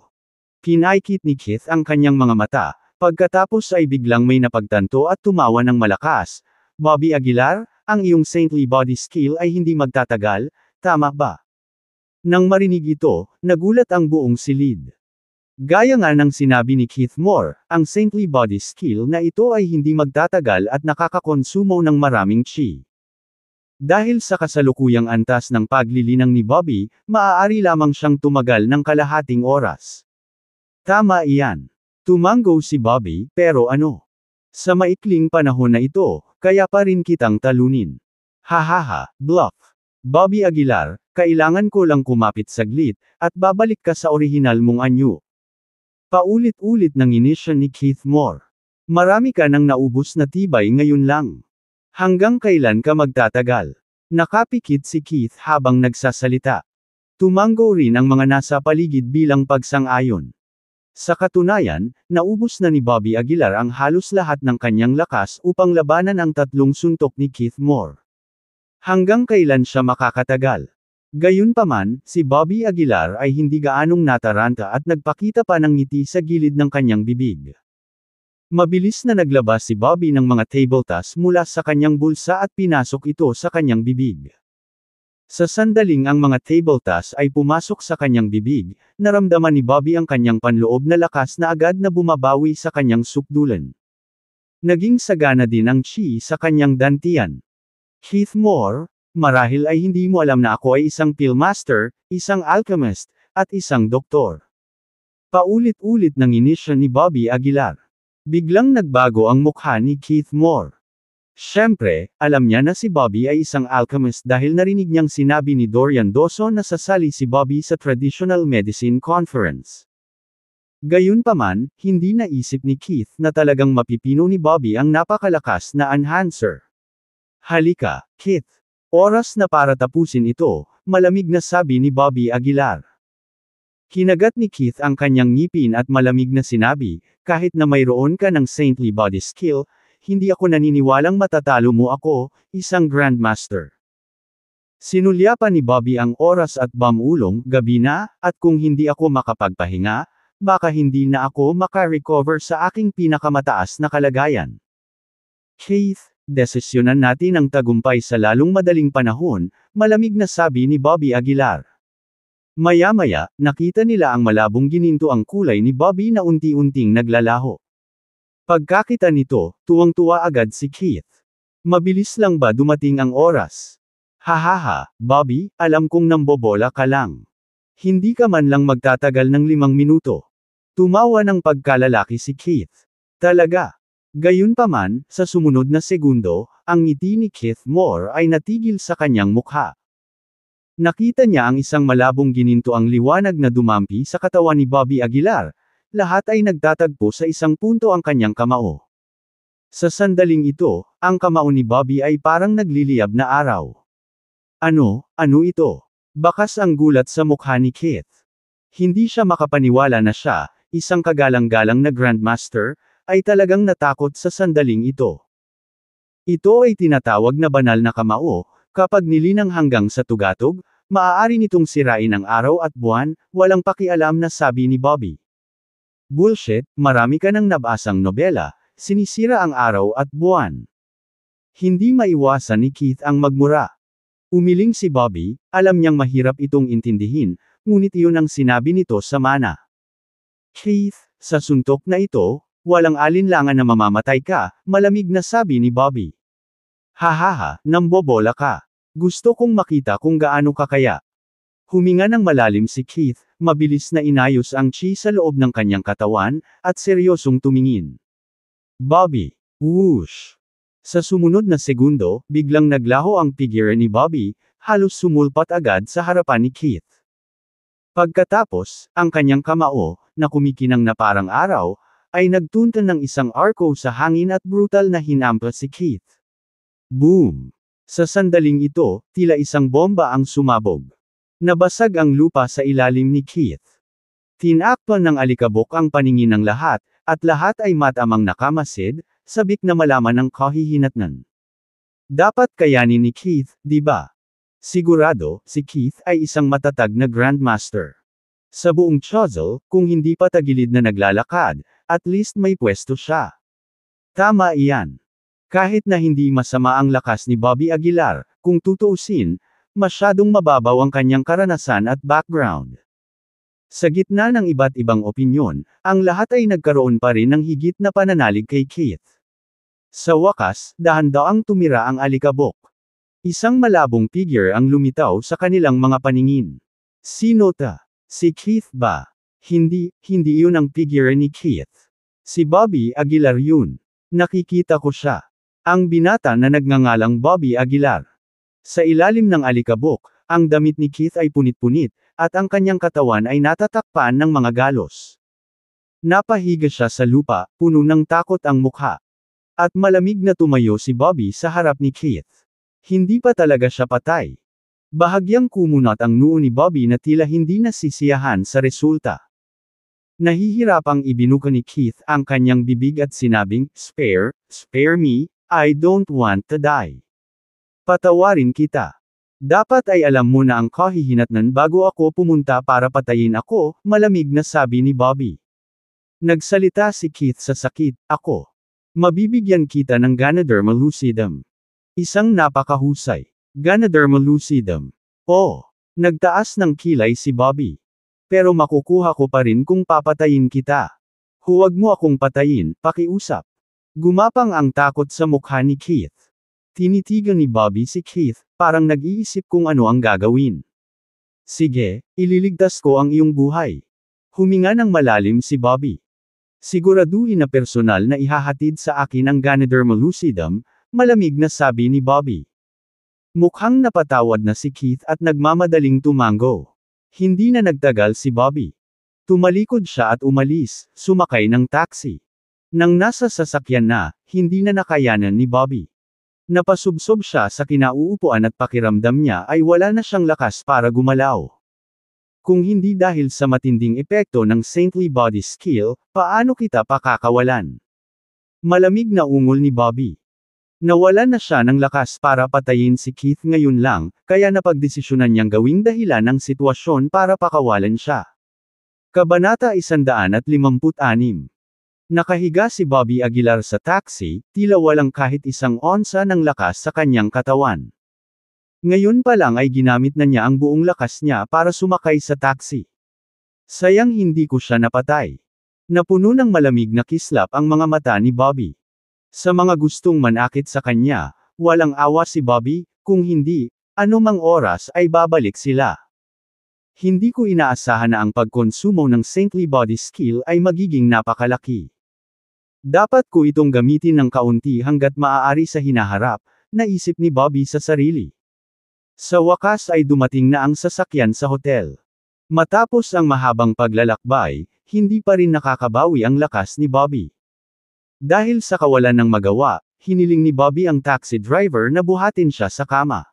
[SPEAKER 1] Pinaikit ni Keith ang kanyang mga mata, pagkatapos ay biglang may napagtanto at tumawa ng malakas. Bobby Aguilar, ang iyong saintly body skill ay hindi magtatagal, tama ba? Nang marinig ito, nagulat ang buong silid. Gaya nga ng sinabi ni Keith Moore, ang saintly body skill na ito ay hindi magtatagal at nakakakonsumo ng maraming chi. Dahil sa kasalukuyang antas ng paglilinang ni Bobby, maaari lamang siyang tumagal ng kalahating oras. Tama iyan. Tumango si Bobby, pero ano? Sa maikling panahon na ito, kaya pa rin kitang talunin. Hahaha, bluff. Bobby Aguilar, kailangan ko lang kumapit saglit, at babalik ka sa orihinal mong anyo. Paulit-ulit nanginis siya ni Keith Moore. Marami ka nang naubos na tibay ngayon lang. Hanggang kailan ka magtatagal? Nakapikit si Keith habang nagsasalita. Tumanggo rin ang mga nasa paligid bilang pagsang-ayon. Sa katunayan, naubos na ni Bobby Aguilar ang halos lahat ng kanyang lakas upang labanan ang tatlong suntok ni Keith Moore. Hanggang kailan siya makakatagal? Gayunpaman, si Bobby Aguilar ay hindi gaanong nataranta at nagpakita pa ng ngiti sa gilid ng kanyang bibig. Mabilis na naglabas si Bobby ng mga table tas mula sa kanyang bulsa at pinasok ito sa kanyang bibig. Sa sandaling ang mga table tas ay pumasok sa kanyang bibig, naramdaman ni Bobby ang kanyang panloob na lakas na agad na bumabawi sa kanyang sukdulan. Naging sagana din ang chi sa kanyang dantian. Keith Moore, Marahil ay hindi mo alam na ako ay isang pillmaster, isang alchemist, at isang doktor. Paulit-ulit ng inisya ni Bobby Aguilar. Biglang nagbago ang mukha ni Keith Moore. Siyempre, alam niya na si Bobby ay isang alchemist dahil narinig niyang sinabi ni Dorian Dawson na sasali si Bobby sa Traditional Medicine Conference. Gayunpaman, hindi naisip ni Keith na talagang mapipino ni Bobby ang napakalakas na enhancer. Halika, Keith. Oras na para tapusin ito, malamig na sabi ni Bobby Aguilar. Kinagat ni Keith ang kanyang ngipin at malamig na sinabi, kahit na mayroon ka ng saintly body skill, hindi ako naniniwalang matatalo mo ako, isang grandmaster. Sinulya pa ni Bobby ang oras at bamulong, gabi na, at kung hindi ako makapagpahinga, baka hindi na ako makarecover sa aking pinakamataas na kalagayan. Keith, Desisyonan natin ang tagumpay sa lalong madaling panahon, malamig na sabi ni Bobby Aguilar. Maya-maya, nakita nila ang malabong gininto ang kulay ni Bobby na unti-unting naglalaho. Pagkakita nito, tuwang-tuwa agad si Keith. Mabilis lang ba dumating ang oras? Hahaha, Bobby, alam kong nambobola ka lang. Hindi ka man lang magtatagal ng limang minuto. Tumawa ng pagkalalaki si Keith. Talaga, Gayunpaman, sa sumunod na segundo, ang ngiti ni Keith Moore ay natigil sa kanyang mukha. Nakita niya ang isang malabong gininto ang liwanag na dumampi sa katawan ni Bobby Aguilar, lahat ay nagtatagpo sa isang punto ang kanyang kamao. Sa sandaling ito, ang kamao ni Bobby ay parang nagliliyab na araw. Ano, ano ito? Bakas ang gulat sa mukha ni Keith. Hindi siya makapaniwala na siya, isang kagalang-galang na grandmaster, ay talagang natakot sa sandaling ito. Ito ay tinatawag na banal na kamao, kapag nilinang hanggang sa tugatog, maaari nitong sirain ang araw at buwan, walang pakialam na sabi ni Bobby. Bullshit, marami ka nang nabasang nobela, sinisira ang araw at buwan. Hindi maiwasan ni Keith ang magmura. Umiling si Bobby, alam niyang mahirap itong intindihin, ngunit iyon ang sinabi nito sa mana. Keith, sa suntok na ito, walang alinlangan na mamamatay ka, malamig na sabi ni Bobby. Hahaha, nambobola ka. Gusto kong makita kung gaano ka kaya. Huminga ng malalim si Keith, mabilis na inayos ang chi sa loob ng kanyang katawan, at seryosong tumingin. Bobby! Whoosh! Sa sumunod na segundo, biglang naglaho ang figure ni Bobby, halos sumulpat agad sa harapan ni Keith. Pagkatapos, ang kanyang kamao, na kumikinang na parang araw, ay nagtunta ng isang arco sa hangin at brutal na hinampas si Keith. Boom! Sa sandaling ito, tila isang bomba ang sumabog. Nabasag ang lupa sa ilalim ni Keith. Tinakpa ng alikabok ang paningin ng lahat, at lahat ay matamang nakamasid, sabik na malaman ang kahihinatnan. Dapat kayanin ni Keith, di ba? Sigurado, si Keith ay isang matatag na grandmaster. Sa buong Chozel, kung hindi pa tagilid na naglalakad, at least may pwesto siya. Tama iyan. Kahit na hindi masama ang lakas ni Bobby Aguilar, kung tutuusin, masyadong mababaw ang kanyang karanasan at background. Sa gitna ng iba't ibang opinyon, ang lahat ay nagkaroon pa rin ng higit na pananalig kay Keith. Sa wakas, dahan ang tumira ang alikabok. Isang malabong figure ang lumitaw sa kanilang mga paningin. Sino ta? Si Keith ba? Hindi, hindi yun ang figure ni Keith. Si Bobby Aguilar yun. Nakikita ko siya. Ang binata na nagngangalang Bobby Aguilar. Sa ilalim ng alikabok, ang damit ni Keith ay punit-punit, at ang kanyang katawan ay natatakpan ng mga galos. Napahiga siya sa lupa, puno ng takot ang mukha. At malamig na tumayo si Bobby sa harap ni Keith. Hindi pa talaga siya patay. Bahagyang kumunat ang noo ni Bobby na tila hindi nasisiyahan sa resulta. Nahihirapang ibinuka ni Keith ang kanyang bibig at sinabing, Spare, spare me, I don't want to die. Patawarin kita. Dapat ay alam mo na ang kahihinatnan bago ako pumunta para patayin ako, malamig na sabi ni Bobby. Nagsalita si Keith sa sakit, ako. Mabibigyan kita ng Ganoderma lucidum. Isang napakahusay. Ganoderma lucidum. Oh! Nagtaas ng kilay si Bobby. Pero makukuha ko pa rin kung papatayin kita. Huwag mo akong patayin, pakiusap. Gumapang ang takot sa mukha ni Keith. Tinitigan ni Bobby si Keith, parang nag-iisip kung ano ang gagawin. Sige, ililigtas ko ang iyong buhay. Huminga ng malalim si Bobby. Siguraduhin na personal na ihahatid sa akin ang Ganoderma lucidum, malamig na sabi ni Bobby. Mukhang napatawad na si Keith at nagmamadaling tumango. Hindi na nagtagal si Bobby. Tumalikod siya at umalis, sumakay ng taxi. Nang nasa sasakyan na, hindi na nakayanan ni Bobby. Napasubsob siya sa kinauupuan at pakiramdam niya ay wala na siyang lakas para gumalaw. Kung hindi dahil sa matinding epekto ng saintly body skill, paano kita pakakawalan? Malamig na ungol ni Bobby. Nawala na siya ng lakas para patayin si Keith ngayon lang, kaya napagdesisyonan niyang gawing dahilan ng sitwasyon para pakawalan siya. Kabanata 156 Nakahiga si Bobby Aguilar sa taxi, tila walang kahit isang onsa ng lakas sa kanyang katawan. Ngayon pa lang ay ginamit na niya ang buong lakas niya para sumakay sa taxi. Sayang hindi ko siya napatay. Napuno ng malamig na kislap ang mga mata ni Bobby. Sa mga gustong manakit sa kanya, walang awa si Bobby, kung hindi, anumang oras ay babalik sila. Hindi ko inaasahan na ang pagkonsumo ng saintly body skill ay magiging napakalaki. Dapat ko itong gamitin ng kaunti hanggat maaari sa hinaharap, naisip ni Bobby sa sarili. Sa wakas ay dumating na ang sasakyan sa hotel. Matapos ang mahabang paglalakbay, hindi pa rin nakakabawi ang lakas ni Bobby. Dahil sa kawalan ng magawa, hiniling ni Bobby ang taxi driver na buhatin siya sa kama.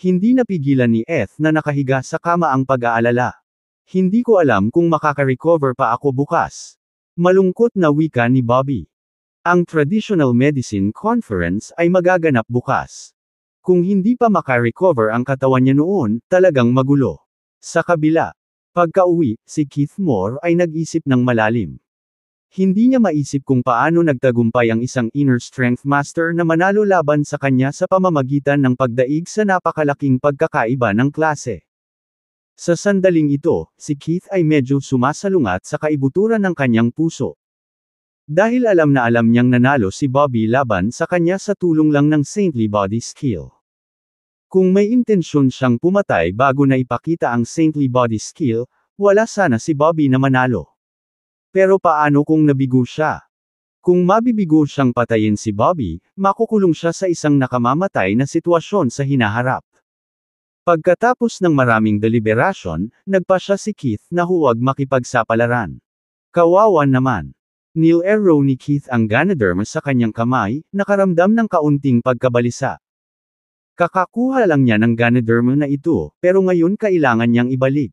[SPEAKER 1] Hindi napigilan ni Eth na nakahiga sa kama ang pag-aalala. Hindi ko alam kung makaka-recover pa ako bukas. Malungkot na wika ni Bobby. Ang Traditional Medicine Conference ay magaganap bukas. Kung hindi pa makarecover ang katawan niya noon, talagang magulo. Sa kabila, pagka-uwi, si Keith Moore ay nag-isip ng malalim. Hindi niya maisip kung paano nagtagumpay ang isang inner strength master na manalo laban sa kanya sa pamamagitan ng pagdaig sa napakalaking pagkakaiba ng klase. Sa sandaling ito, si Keith ay medyo sumasalungat sa kaibuturan ng kanyang puso. Dahil alam na alam niyang nanalo si Bobby laban sa kanya sa tulong lang ng saintly body skill. Kung may intensyon siyang pumatay bago na ipakita ang saintly body skill, wala sana si Bobby na manalo. Pero paano kung nabigo siya? Kung mabibigo siyang patayin si Bobby, makukulong siya sa isang nakamamatay na sitwasyon sa hinaharap. Pagkatapos ng maraming deliberasyon, nagpa siya si Keith na huwag makipagsapalaran. Kawawan naman. Neil Arrow ni Keith ang ganoderma sa kanyang kamay, nakaramdam ng kaunting pagkabalisa. Kakakuha lang niya ng ganoderma na ito, pero ngayon kailangan niyang ibalik.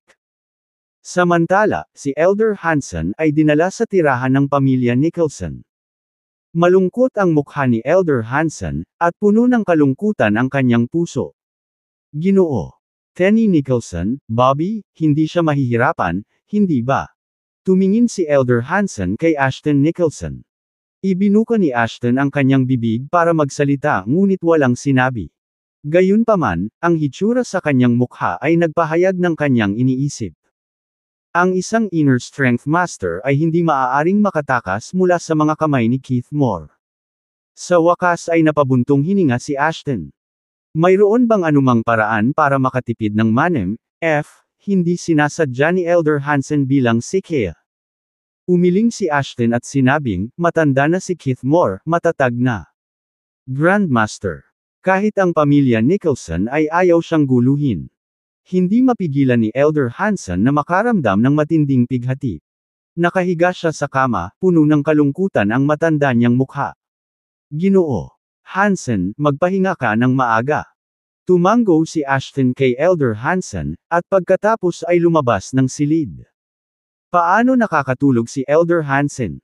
[SPEAKER 1] Samantala, si Elder Hanson ay dinala sa tirahan ng pamilya Nicholson. Malungkot ang mukha ni Elder Hanson, at puno ng kalungkutan ang kanyang puso. Ginoo. Tenny Nicholson, Bobby, hindi siya mahihirapan, hindi ba? Tumingin si Elder Hanson kay Ashton Nicholson. Ibinuka ni Ashton ang kanyang bibig para magsalita ngunit walang sinabi. Gayunpaman, ang hitsura sa kanyang mukha ay nagpahayag ng kanyang iniisip. Ang isang inner strength master ay hindi maaaring makatakas mula sa mga kamay ni Keith Moore. Sa wakas ay napabuntong hininga si Ashton. Mayroon bang anumang paraan para makatipid ng manem? F. Hindi sinasadya ni Elder Hansen bilang si Kea. Umiling si Ashton at sinabing, matanda na si Keith Moore, matatag na. Grandmaster. Kahit ang pamilya Nicholson ay ayaw siyang guluhin. Hindi mapigilan ni Elder Hansen na makaramdam ng matinding pighati. Nakahiga siya sa kama, puno ng kalungkutan ang matanda niyang mukha. Ginoo. Hansen, magpahinga ka ng maaga. Tumango si Ashton kay Elder Hansen, at pagkatapos ay lumabas ng silid. Paano nakakatulog si Elder Hansen?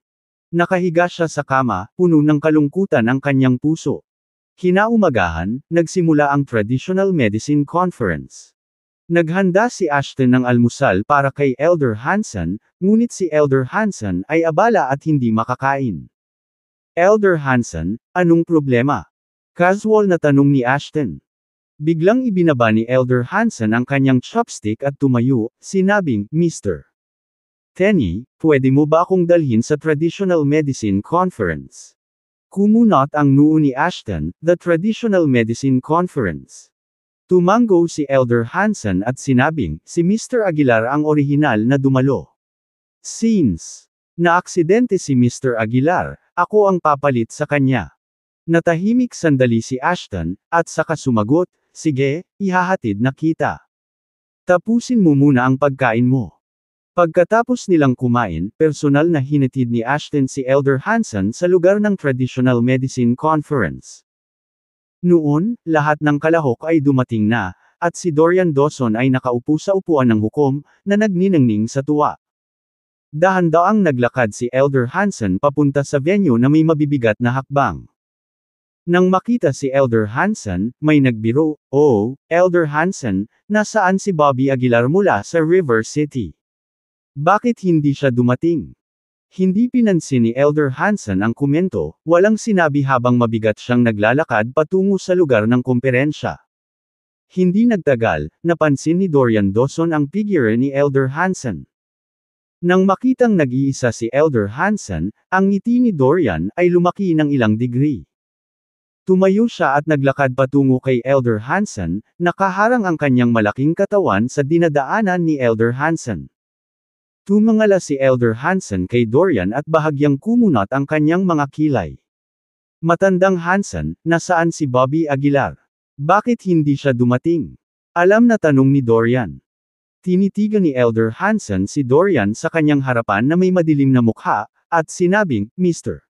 [SPEAKER 1] Nakahiga siya sa kama, puno ng kalungkutan ang kanyang puso. Kinaumagahan, nagsimula ang Traditional Medicine Conference. Naghanda si Ashton ng almusal para kay Elder Hansen, ngunit si Elder Hansen ay abala at hindi makakain. Elder Hansen, anong problema? Casual na tanong ni Ashton. Biglang ibinaba ni Elder Hansen ang kanyang chopstick at tumayo, sinabing, Mr. Tenny, pwede mo ba akong dalhin sa Traditional Medicine Conference? Kumunot ang noo ni Ashton, The Traditional Medicine Conference. Tumango si Elder Hansen at sinabing, si Mr. Aguilar ang orihinal na dumalo. Since, naaksidente si Mr. Aguilar, ako ang papalit sa kanya. Natahimik sandali si Ashton, at saka sumagot, sige, ihahatid na kita. Tapusin mo muna ang pagkain mo. Pagkatapos nilang kumain, personal na hinatid ni Ashton si Elder Hansen sa lugar ng Traditional Medicine Conference. Noon, lahat ng kalahok ay dumating na, at si Dorian Dawson ay nakaupo sa upuan ng hukom, na nagninangning sa tuwa. Dahan-daang naglakad si Elder Hansen papunta sa venue na may mabibigat na hakbang. Nang makita si Elder Hansen, may nagbiro, Oh, Elder Hansen, nasaan si Bobby Aguilar mula sa River City? Bakit hindi siya dumating? Hindi pinansin ni Elder Hansen ang komento, walang sinabi habang mabigat siyang naglalakad patungo sa lugar ng kumperensya. Hindi nagtagal, napansin ni Dorian Dawson ang figure ni Elder Hansen. Nang makitang nag-iisa si Elder Hansen, ang ngiti ni Dorian ay lumaki ng ilang degree. Tumayo siya at naglakad patungo kay Elder Hansen, nakaharang ang kanyang malaking katawan sa dinadaanan ni Elder Hansen. Tumangala si Elder Hansen kay Dorian at bahagyang kumunat ang kanyang mga kilay. Matandang Hansen, nasaan si Bobby Aguilar? Bakit hindi siya dumating? Alam na tanong ni Dorian. Tinitigan ni Elder Hansen si Dorian sa kanyang harapan na may madilim na mukha, at sinabing, Mr.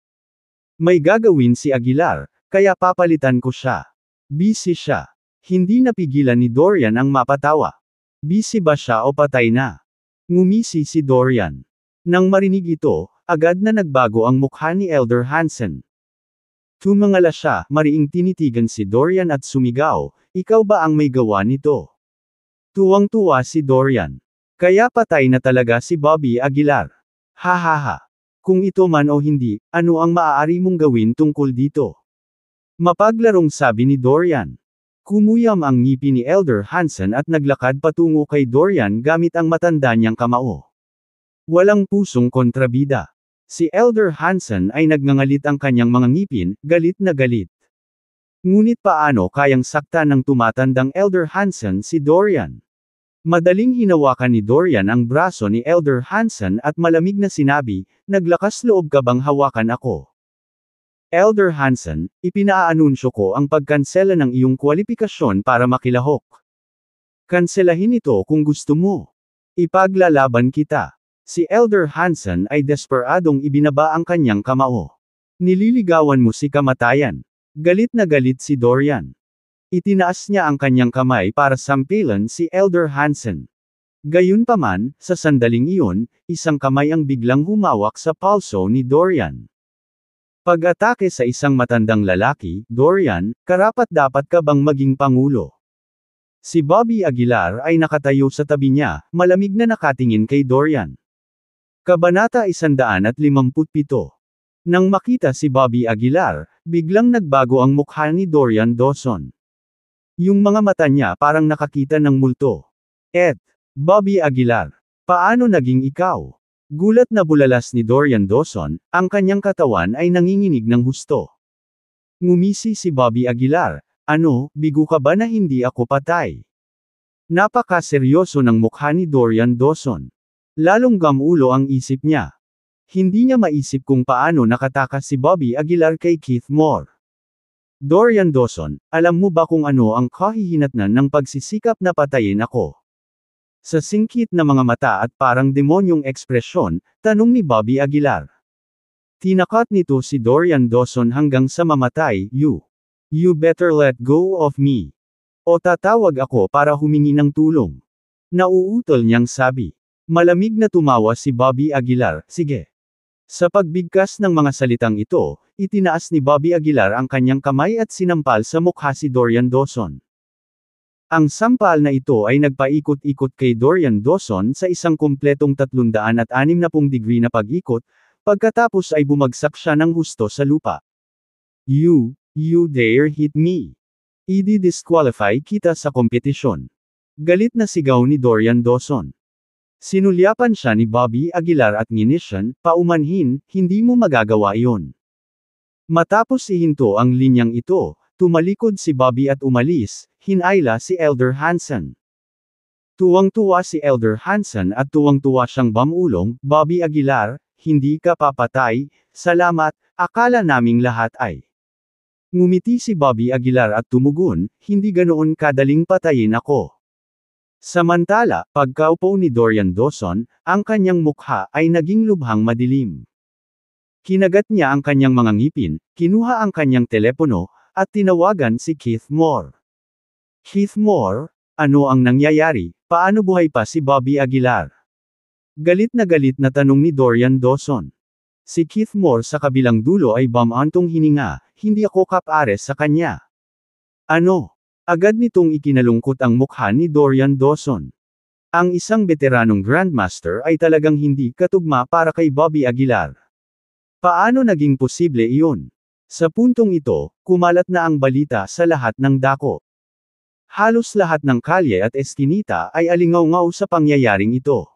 [SPEAKER 1] May gagawin si Aguilar, kaya papalitan ko siya. Busy siya. Hindi napigilan ni Dorian ang mapatawa. Busy ba siya o patay na? Ngumisi si Dorian. Nang marinig ito, agad na nagbago ang mukha ni Elder Hansen. Tumangala siya, mariing tinitigan si Dorian at sumigaw, ikaw ba ang may gawa nito? Tuwang-tuwa si Dorian. Kaya patay na talaga si Bobby Aguilar. Hahaha. Kung ito man o hindi, ano ang maaari mong gawin tungkol dito? Mapaglarong sabi ni Dorian. Kumuyam ang ngipin ni Elder Hansen at naglakad patungo kay Dorian gamit ang matanda niyang kamao. Walang pusong kontrabida. Si Elder Hansen ay nagngangalit ang kanyang mga ngipin, galit na galit. Ngunit paano kayang sakta ng tumatandang Elder Hansen si Dorian? Madaling hinawakan ni Dorian ang braso ni Elder Hansen at malamig na sinabi, naglakas loob ka bang hawakan ako? Elder Hansen, ipinaaanunsyo ko ang pagkansela ng iyong kwalipikasyon para makilahok. Kanselahin ito kung gusto mo. Ipaglalaban kita. Si Elder Hansen ay desperadong ibinaba ang kanyang kamao. Nililigawan mo si kamatayan. Galit na galit si Dorian. Itinaas niya ang kanyang kamay para sampilan si Elder Hansen. Gayunpaman, sa sandaling iyon, isang kamay ang biglang humawak sa palso ni Dorian. Pag-atake sa isang matandang lalaki, Dorian, karapat dapat ka bang maging pangulo? Si Bobby Aguilar ay nakatayo sa tabi niya, malamig na nakatingin kay Dorian. Kabanata 157. Nang makita si Bobby Aguilar, biglang nagbago ang mukha ni Dorian Dawson. Yung mga mata niya parang nakakita ng multo. Et, Bobby Aguilar, paano naging ikaw? Gulat na bulalas ni Dorian Dawson, ang kanyang katawan ay nanginginig ng husto. Ngumisi si Bobby Aguilar, ano, bigo ka ba na hindi ako patay? Napakaseryoso ng mukha ni Dorian Dawson. Lalong gamulo ang isip niya. Hindi niya maisip kung paano nakatakas si Bobby Aguilar kay Keith Moore. Dorian Dawson, alam mo ba kung ano ang kahihinatnan ng pagsisikap na patayin ako? Sa singkit na mga mata at parang demonyong ekspresyon, tanong ni Bobby Aguilar. Tinakat nito si Dorian Dawson hanggang sa mamatay, you. You better let go of me. O tatawag ako para humingi ng tulong. Nauutol niyang sabi. Malamig na tumawa si Bobby Aguilar, sige. Sa pagbigkas ng mga salitang ito, itinaas ni Bobby Aguilar ang kanyang kamay at sinampal sa mukha si Dorian Dawson. Ang sampal na ito ay nagpaikot-ikot kay Dorian Dawson sa isang kumpletong 360 degree na pag-ikot, pagkatapos ay bumagsak siya ng husto sa lupa. You, you dare hit me. Idi-disqualify kita sa kompetisyon. Galit na sigaw ni Dorian Dawson. Sinulyapan siya ni Bobby Aguilar at Ninishan, paumanhin, hindi mo magagawa iyon. Matapos ihinto ang linyang ito, Tumalikod si Bobby at umalis, hinayla si Elder Hansen. Tuwang-tuwa si Elder Hansen at tuwang-tuwa siyang bamulong, Bobby Aguilar, hindi ka papatay, salamat, akala naming lahat ay. Ngumiti si Bobby Aguilar at tumugon, hindi ganoon kadaling patayin ako. Samantala, pagkaupo ni Dorian Dawson, ang kanyang mukha ay naging lubhang madilim. Kinagat niya ang kanyang mga ngipin, kinuha ang kanyang telepono, at tinawagan si Keith Moore. Keith Moore, ano ang nangyayari, paano buhay pa si Bobby Aguilar? Galit na galit na tanong ni Dorian Dawson. Si Keith Moore sa kabilang dulo ay bamantong hininga, hindi ako kapares sa kanya. Ano? Agad nitong ikinalungkot ang mukha ni Dorian Dawson. Ang isang veteranong grandmaster ay talagang hindi katugma para kay Bobby Aguilar. Paano naging posible iyon? Sa puntong ito, kumalat na ang balita sa lahat ng dako. Halos lahat ng kalye at eskinita ay alingaw-ngaw sa pangyayaring ito.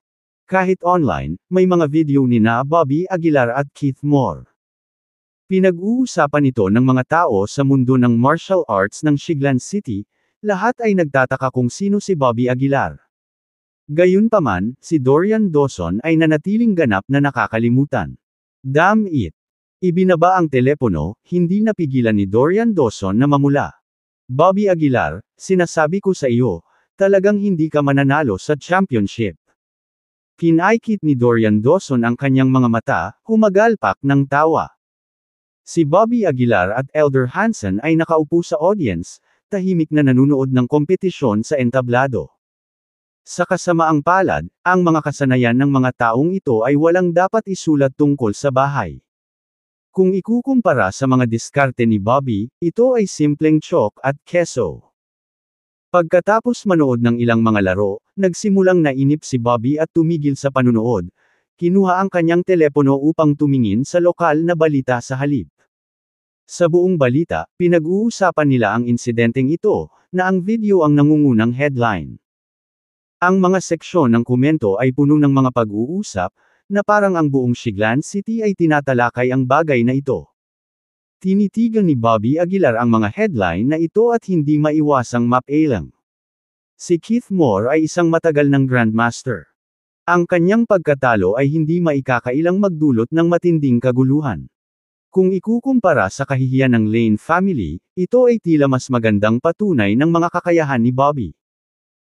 [SPEAKER 1] Kahit online, may mga video ni na Bobby Aguilar at Keith Moore. Pinag-uusapan ito ng mga tao sa mundo ng martial arts ng Shiglan City, lahat ay nagtataka kung sino si Bobby Aguilar. Gayunpaman, si Dorian Dawson ay nanatiling ganap na nakakalimutan. Damn it! Ibinaba ang telepono, hindi napigilan ni Dorian Dawson na mamula. Bobby Aguilar, sinasabi ko sa iyo, talagang hindi ka mananalo sa championship. Kinaikit ni Dorian Dawson ang kanyang mga mata, humagalpak ng tawa. Si Bobby Aguilar at Elder Hansen ay nakaupo sa audience, tahimik na nanunood ng kompetisyon sa entablado. Sa kasamaang palad, ang mga kasanayan ng mga taong ito ay walang dapat isulat tungkol sa bahay. Kung ikukumpara sa mga diskarte ni Bobby, ito ay simpleng chok at keso. Pagkatapos manood ng ilang mga laro, nagsimulang nainip si Bobby at tumigil sa panunood, kinuha ang kanyang telepono upang tumingin sa lokal na balita sa halip. Sa buong balita, pinag-uusapan nila ang insidenteng ito, na ang video ang nangungunang headline. Ang mga seksyon ng komento ay puno ng mga pag-uusap, na parang ang buong Shiglan City ay tinatalakay ang bagay na ito. Tinitigan ni Bobby Aguilar ang mga headline na ito at hindi maiwasang mapailang. Si Keith Moore ay isang matagal ng Grandmaster. Ang kanyang pagkatalo ay hindi maikakailang magdulot ng matinding kaguluhan. Kung ikukumpara sa kahihiyan ng Lane family, ito ay tila mas magandang patunay ng mga kakayahan ni Bobby.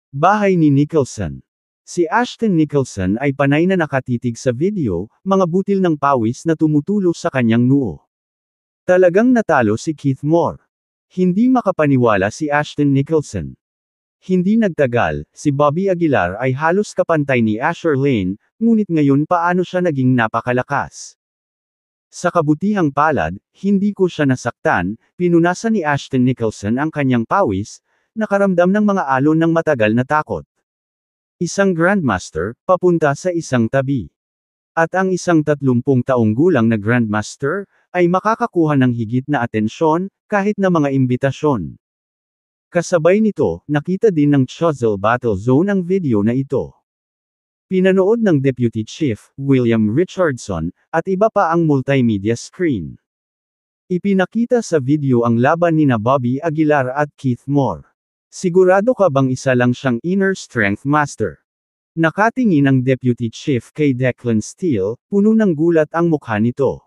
[SPEAKER 1] Bahay ni Nicholson Si Ashton Nicholson ay panay na nakatitig sa video, mga butil ng pawis na tumutulo sa kanyang noo. Talagang natalo si Keith Moore. Hindi makapaniwala si Ashton Nicholson. Hindi nagtagal, si Bobby Aguilar ay halos kapantay ni Asher Lane, ngunit ngayon paano siya naging napakalakas. Sa kabutihang palad, hindi ko siya nasaktan, pinunasan ni Ashton Nicholson ang kanyang pawis, nakaramdam ng mga alon ng matagal na takot. Isang Grandmaster, papunta sa isang tabi. At ang isang tatlumpung taong gulang na Grandmaster, ay makakakuha ng higit na atensyon, kahit na mga imbitasyon. Kasabay nito, nakita din ng Chuzzle Battle Zone ang video na ito. Pinanood ng Deputy Chief, William Richardson, at iba pa ang multimedia screen. Ipinakita sa video ang laban nina Bobby Aguilar at Keith Moore. Sigurado ka bang isa lang siyang inner strength master? Nakatingin ang deputy chief kay Declan Steele, puno ng gulat ang mukha nito.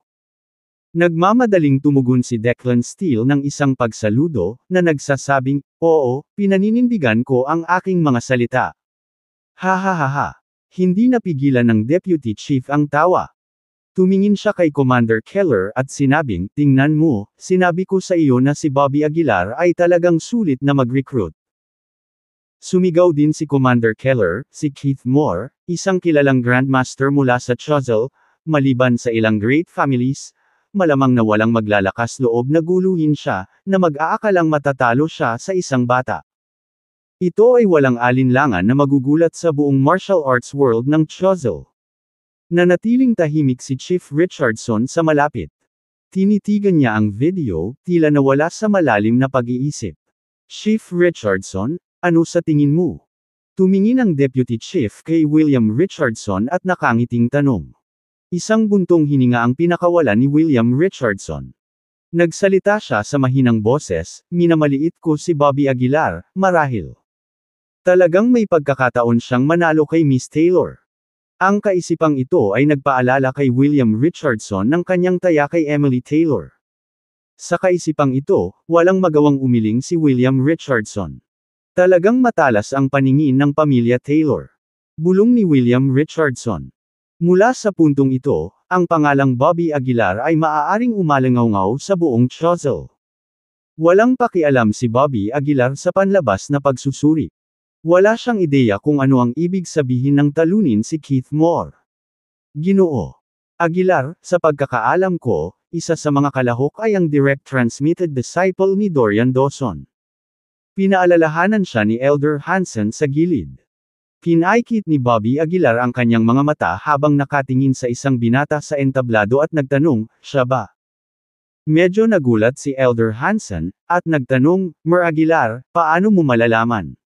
[SPEAKER 1] Nagmamadaling tumugon si Declan Steele ng isang pagsaludo, na nagsasabing, Oo, pinaninindigan ko ang aking mga salita. Ha ha ha ha. Hindi napigilan ng deputy chief ang tawa. Tumingin siya kay Commander Keller at sinabing, tingnan mo, sinabi ko sa iyo na si Bobby Aguilar ay talagang sulit na mag-recruit. Sumigaw din si Commander Keller, si Keith Moore, isang kilalang grandmaster mula sa Chuzzle, maliban sa ilang great families, malamang na walang maglalakas loob na guluhin siya, na mag-aakalang matatalo siya sa isang bata. Ito ay walang alinlangan na magugulat sa buong martial arts world ng Chuzzle. Nanatiling tahimik si Chief Richardson sa malapit. Tinitigan niya ang video, tila nawala sa malalim na pag-iisip. Chief Richardson, ano sa tingin mo? Tumingin ang Deputy Chief kay William Richardson at nakangiting tanong. Isang buntong hininga ang pinakawala ni William Richardson. Nagsalita siya sa mahinang boses, minamaliit ko si Bobby Aguilar, marahil. Talagang may pagkakataon siyang manalo kay Miss Taylor. Ang kaisipang ito ay nagpaalala kay William Richardson ng kanyang taya kay Emily Taylor. Sa kaisipang ito, walang magawang umiling si William Richardson. Talagang matalas ang paningin ng pamilya Taylor. Bulong ni William Richardson. Mula sa puntong ito, ang pangalang Bobby Aguilar ay maaaring umalangaw sa buong Chozel. Walang pakialam si Bobby Aguilar sa panlabas na pagsusuri. Wala siyang ideya kung ano ang ibig sabihin ng talunin si Keith Moore. Ginoo. Aguilar, sa pagkakaalam ko, isa sa mga kalahok ay ang direct transmitted disciple ni Dorian Dawson. Pinaalalahanan siya ni Elder Hansen sa gilid. Kinaikit ni Bobby Aguilar ang kanyang mga mata habang nakatingin sa isang binata sa entablado at nagtanong, siya ba? Medyo nagulat si Elder Hansen, at nagtanong, Mer Aguilar, paano mo malalaman?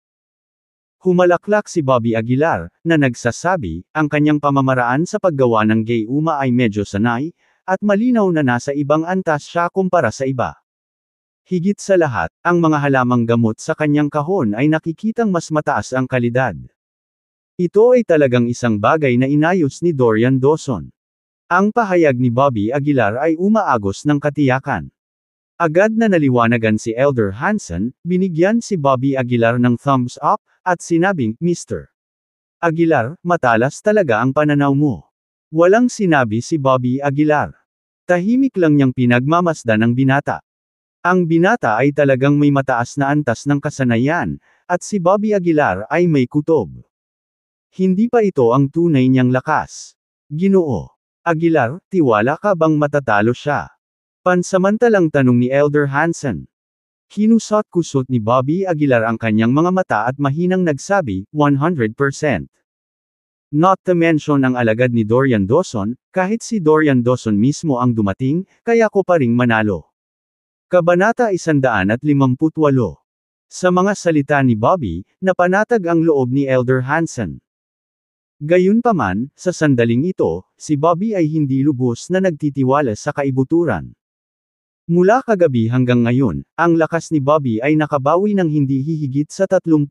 [SPEAKER 1] Humalaklak si Bobby Aguilar, na nagsasabi, ang kanyang pamamaraan sa paggawa ng gay uma ay medyo sanay, at malinaw na nasa ibang antas siya kumpara sa iba. Higit sa lahat, ang mga halamang gamot sa kanyang kahon ay nakikitang mas mataas ang kalidad. Ito ay talagang isang bagay na inayos ni Dorian Dawson. Ang pahayag ni Bobby Aguilar ay umaagos ng katiyakan. Agad na naliwanagan si Elder Hansen, binigyan si Bobby Aguilar ng thumbs up, at sinabing, Mr. Aguilar, matalas talaga ang pananaw mo. Walang sinabi si Bobby Aguilar. Tahimik lang niyang pinagmamasdan ang binata. Ang binata ay talagang may mataas na antas ng kasanayan, at si Bobby Aguilar ay may kutob. Hindi pa ito ang tunay niyang lakas. Ginoo. Aguilar, tiwala ka bang matatalo siya? Pansamantalang tanong ni Elder Hansen. Kinusot-kusot ni Bobby Aguilar ang kanyang mga mata at mahinang nagsabi, 100%. Not to mention ang alagad ni Dorian Dawson, kahit si Dorian Dawson mismo ang dumating, kaya ko pa ring manalo. Kabanata 158 Sa mga salita ni Bobby, napanatag ang loob ni Elder Hansen. Gayunpaman, sa sandaling ito, si Bobby ay hindi lubos na nagtitiwala sa kaibuturan. Mula kagabi hanggang ngayon, ang lakas ni Bobby ay nakabawi ng hindi hihigit sa 30%.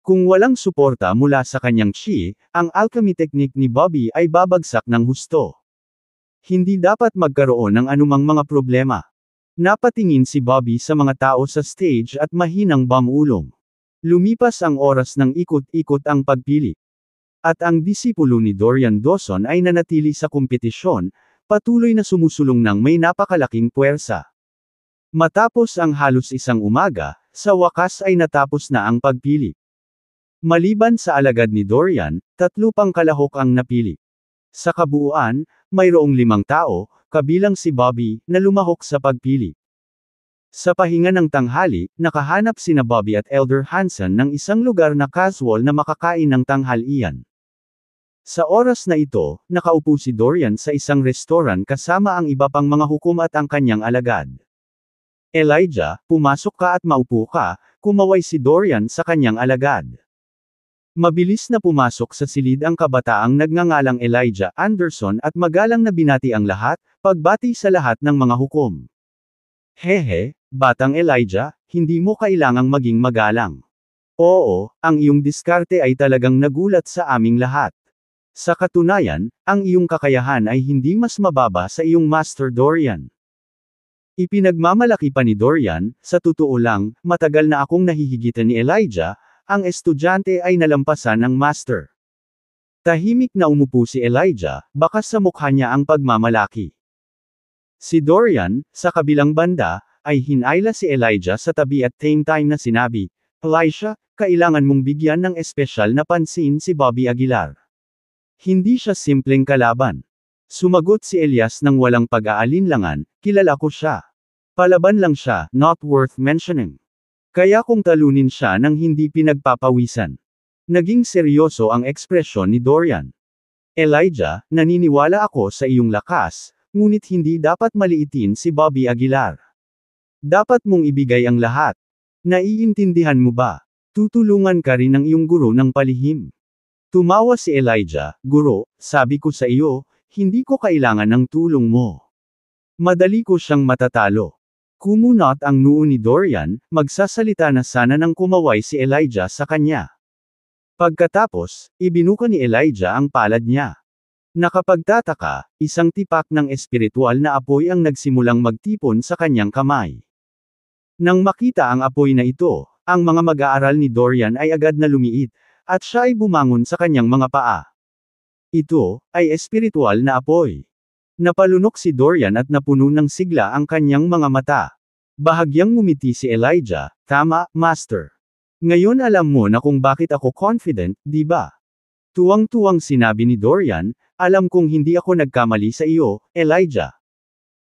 [SPEAKER 1] Kung walang suporta mula sa kanyang chi, ang alchemy technique ni Bobby ay babagsak ng husto. Hindi dapat magkaroon ng anumang mga problema. Napatingin si Bobby sa mga tao sa stage at mahinang bamulong. Lumipas ang oras ng ikot-ikot ang pagpili. At ang disipulo ni Dorian Dawson ay nanatili sa kompetisyon, Patuloy na sumusulong ng may napakalaking puwersa. Matapos ang halos isang umaga, sa wakas ay natapos na ang pagpili. Maliban sa alagad ni Dorian, tatlo pang kalahok ang napili. Sa kabuuan, mayroong limang tao, kabilang si Bobby, na lumahok sa pagpili. Sa pahinga ng tanghali, nakahanap sina Bobby at Elder Hansen ng isang lugar na casual na makakain ng tanghalian. Sa oras na ito, nakaupo si Dorian sa isang restoran kasama ang iba pang mga hukom at ang kanyang alagad. Elijah, pumasok ka at maupo ka, kumaway si Dorian sa kanyang alagad. Mabilis na pumasok sa silid ang kabataang nagngangalang Elijah Anderson at magalang na binati ang lahat, pagbati sa lahat ng mga hukom. Hehe, batang Elijah, hindi mo kailangang maging magalang. Oo, ang iyong diskarte ay talagang nagulat sa aming lahat. Sa katunayan, ang iyong kakayahan ay hindi mas mababa sa iyong Master Dorian. Ipinagmamalaki pa ni Dorian, sa totoo lang, matagal na akong nahihigitan ni Elijah, ang estudyante ay nalampasan ng Master. Tahimik na umupo si Elijah, bakas sa mukha niya ang pagmamalaki. Si Dorian, sa kabilang banda, ay hinayla si Elijah sa tabi at same time na sinabi, Elisha, kailangan mong bigyan ng espesyal na pansin si Bobby Aguilar. Hindi siya simpleng kalaban. Sumagot si Elias ng walang pag-aalinlangan, kilala ko siya. Palaban lang siya, not worth mentioning. Kaya kung talunin siya nang hindi pinagpapawisan. Naging seryoso ang ekspresyon ni Dorian. Elijah, naniniwala ako sa iyong lakas, ngunit hindi dapat maliitin si Bobby Aguilar. Dapat mong ibigay ang lahat. Naiintindihan mo ba? Tutulungan ka rin ng iyong guro ng palihim. Tumawa si Elijah, Guro, sabi ko sa iyo, hindi ko kailangan ng tulong mo. Madali ko siyang matatalo. Kumunot ang noo ni Dorian, magsasalita na sana nang kumaway si Elijah sa kanya. Pagkatapos, ibinuka ni Elijah ang palad niya. Nakapagtataka, isang tipak ng espiritual na apoy ang nagsimulang magtipon sa kanyang kamay. Nang makita ang apoy na ito, ang mga mag-aaral ni Dorian ay agad na lumiit, at siya ay bumangon sa kanyang mga paa. Ito, ay espiritual na apoy. Napalunok si Dorian at napuno ng sigla ang kanyang mga mata. Bahagyang ngumiti si Elijah, tama, master. Ngayon alam mo na kung bakit ako confident, di ba? Tuwang-tuwang sinabi ni Dorian, alam kong hindi ako nagkamali sa iyo, Elijah.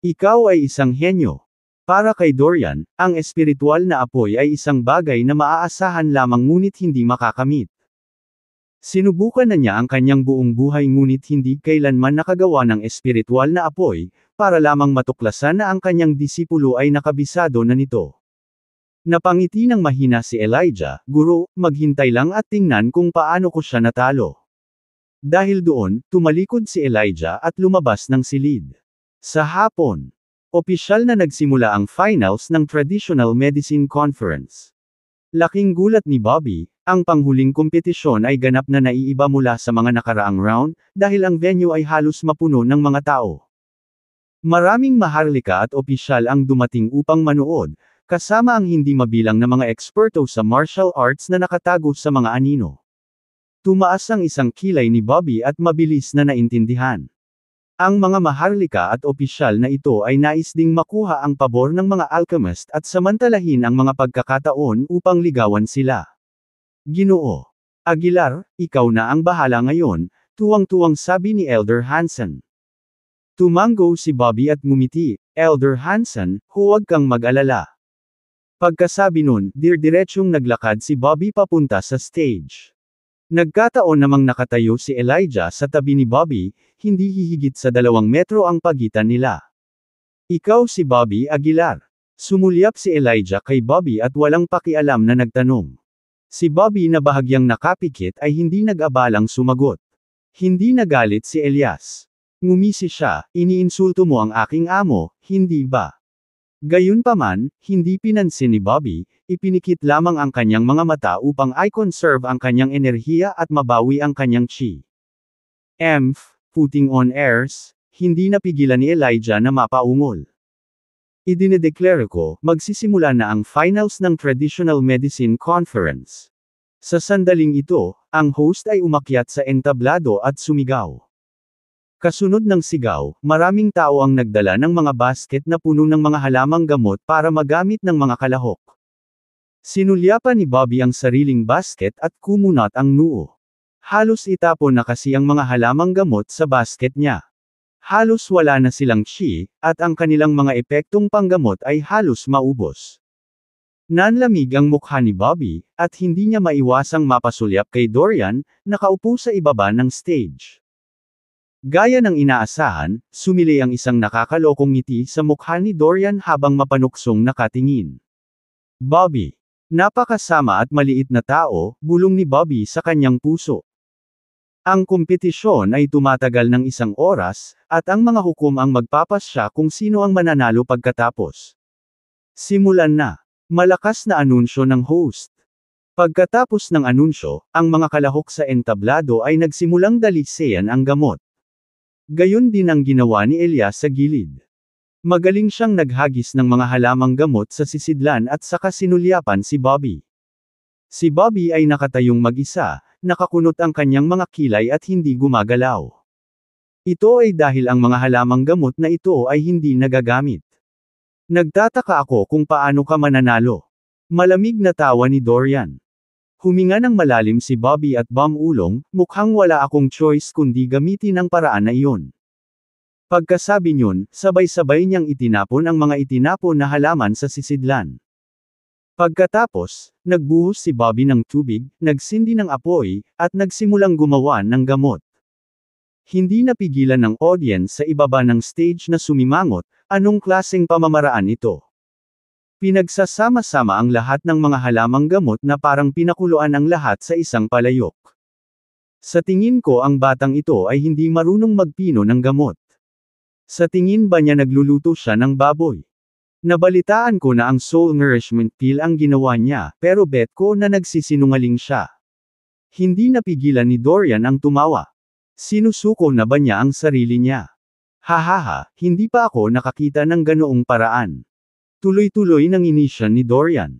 [SPEAKER 1] Ikaw ay isang henyo. Para kay Dorian, ang espiritual na apoy ay isang bagay na maaasahan lamang ngunit hindi makakamit. Sinubukan na niya ang kanyang buong buhay ngunit hindi kailanman nakagawa ng espiritual na apoy, para lamang matuklasan na ang kanyang disipulo ay nakabisado na nito. Napangiti ng mahina si Elijah, Guru, maghintay lang at tingnan kung paano ko siya natalo. Dahil doon, tumalikod si Elijah at lumabas ng silid. Sa hapon, opisyal na nagsimula ang finals ng Traditional Medicine Conference. Laking gulat ni Bobby, ang panghuling kompetisyon ay ganap na naiiba mula sa mga nakaraang round, dahil ang venue ay halos mapuno ng mga tao. Maraming maharlika at opisyal ang dumating upang manood, kasama ang hindi mabilang na mga eksperto sa martial arts na nakatago sa mga anino. Tumaas ang isang kilay ni Bobby at mabilis na naintindihan. Ang mga maharlika at opisyal na ito ay nais ding makuha ang pabor ng mga alchemist at samantalahin ang mga pagkakataon upang ligawan sila. Ginoo. Aguilar, ikaw na ang bahala ngayon, tuwang-tuwang sabi ni Elder Hansen. Tumango si Bobby at ngumiti, Elder Hansen, huwag kang mag-alala. Pagkasabi nun, dir-diretsyong naglakad si Bobby papunta sa stage. Nagkataon namang nakatayo si Elijah sa tabi ni Bobby, hindi hihigit sa dalawang metro ang pagitan nila. Ikaw si Bobby Aguilar. Sumulyap si Elijah kay Bobby at walang pakialam na nagtanong. Si Bobby na bahagyang nakapikit ay hindi nag-abalang sumagot. Hindi nagalit si Elias. Ngumisi siya, iniinsulto mo ang aking amo, hindi ba? Gayunpaman, hindi pinansin ni Bobby, Ipinikit lamang ang kanyang mga mata upang i-conserve ang kanyang enerhiya at mabawi ang kanyang chi. Emph, putting on airs, hindi napigilan ni Elijah na mapaungol. Idinedeklara ko, magsisimula na ang finals ng Traditional Medicine Conference. Sa sandaling ito, ang host ay umakyat sa entablado at sumigaw. Kasunod ng sigaw, maraming tao ang nagdala ng mga basket na puno ng mga halamang gamot para magamit ng mga kalahok. Sinulyapan ni Bobby ang sariling basket at kumunat ang noo. Halos itapon na kasi ang mga halamang gamot sa basket niya. Halos wala na silang chi, at ang kanilang mga epektong panggamot ay halos maubos. Nanlamig ang mukha ni Bobby, at hindi niya maiwasang mapasulyap kay Dorian, nakaupo sa ibaba ng stage. Gaya ng inaasahan, sumili ang isang nakakalokong ngiti sa mukha ni Dorian habang mapanuksong nakatingin. Bobby, Napakasama at maliit na tao, bulong ni Bobby sa kanyang puso. Ang kompetisyon ay tumatagal ng isang oras, at ang mga hukom ang magpapasya kung sino ang mananalo pagkatapos. Simulan na. Malakas na anunsyo ng host. Pagkatapos ng anunsyo, ang mga kalahok sa entablado ay nagsimulang daliseyan ang gamot. Gayon din ang ginawa ni Elias sa gilid. Magaling siyang naghagis ng mga halamang gamot sa sisidlan at saka sinulyapan si Bobby. Si Bobby ay nakatayong mag-isa, nakakunot ang kanyang mga kilay at hindi gumagalaw. Ito ay dahil ang mga halamang gamot na ito ay hindi nagagamit. Nagtataka ako kung paano ka mananalo. Malamig na tawa ni Dorian. Huminga ng malalim si Bobby at Bam Ulong, mukhang wala akong choice kundi gamitin ang paraan na iyon. Pagkasabi niyon, sabay-sabay niyang itinapon ang mga itinapon na halaman sa sisidlan. Pagkatapos, nagbuhos si Bobby ng tubig, nagsindi ng apoy, at nagsimulang gumawa ng gamot. Hindi napigilan ng audience sa ibaba ng stage na sumimangot, anong klaseng pamamaraan ito? Pinagsasama-sama ang lahat ng mga halamang gamot na parang pinakuluan ang lahat sa isang palayok. Sa tingin ko ang batang ito ay hindi marunong magpino ng gamot. Sa tingin ba niya nagluluto siya ng baboy? Nabalitaan ko na ang soul nourishment pill ang ginawa niya, pero bet ko na nagsisinungaling siya. Hindi napigilan ni Dorian ang tumawa. Sinusuko na ba niya ang sarili niya? Hahaha, hindi pa ako nakakita ng ganoong paraan. Tuloy-tuloy nang inisyan ni Dorian.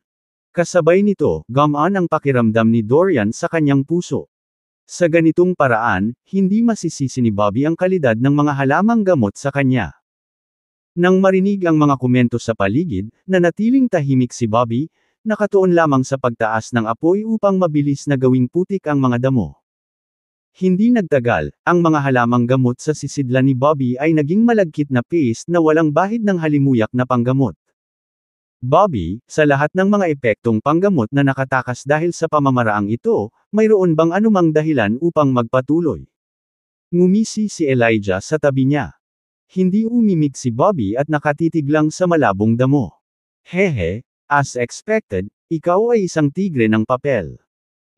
[SPEAKER 1] Kasabay nito, gamaan ang pakiramdam ni Dorian sa kanyang puso. Sa ganitong paraan, hindi masisisi ni Bobby ang kalidad ng mga halamang gamot sa kanya. Nang marinig ang mga komento sa paligid, nanatiling tahimik si Bobby, nakatuon lamang sa pagtaas ng apoy upang mabilis na gawing putik ang mga damo. Hindi nagtagal, ang mga halamang gamot sa sisidlan ni Bobby ay naging malagkit na paste na walang bahid ng halimuyak na panggamot. Bobby, sa lahat ng mga epektong panggamot na nakatakas dahil sa pamamaraang ito, mayroon bang anumang dahilan upang magpatuloy? Ngumisi si Elijah sa tabi niya. Hindi umimik si Bobby at nakatitig lang sa malabong damo. Hehe, as expected, ikaw ay isang tigre ng papel.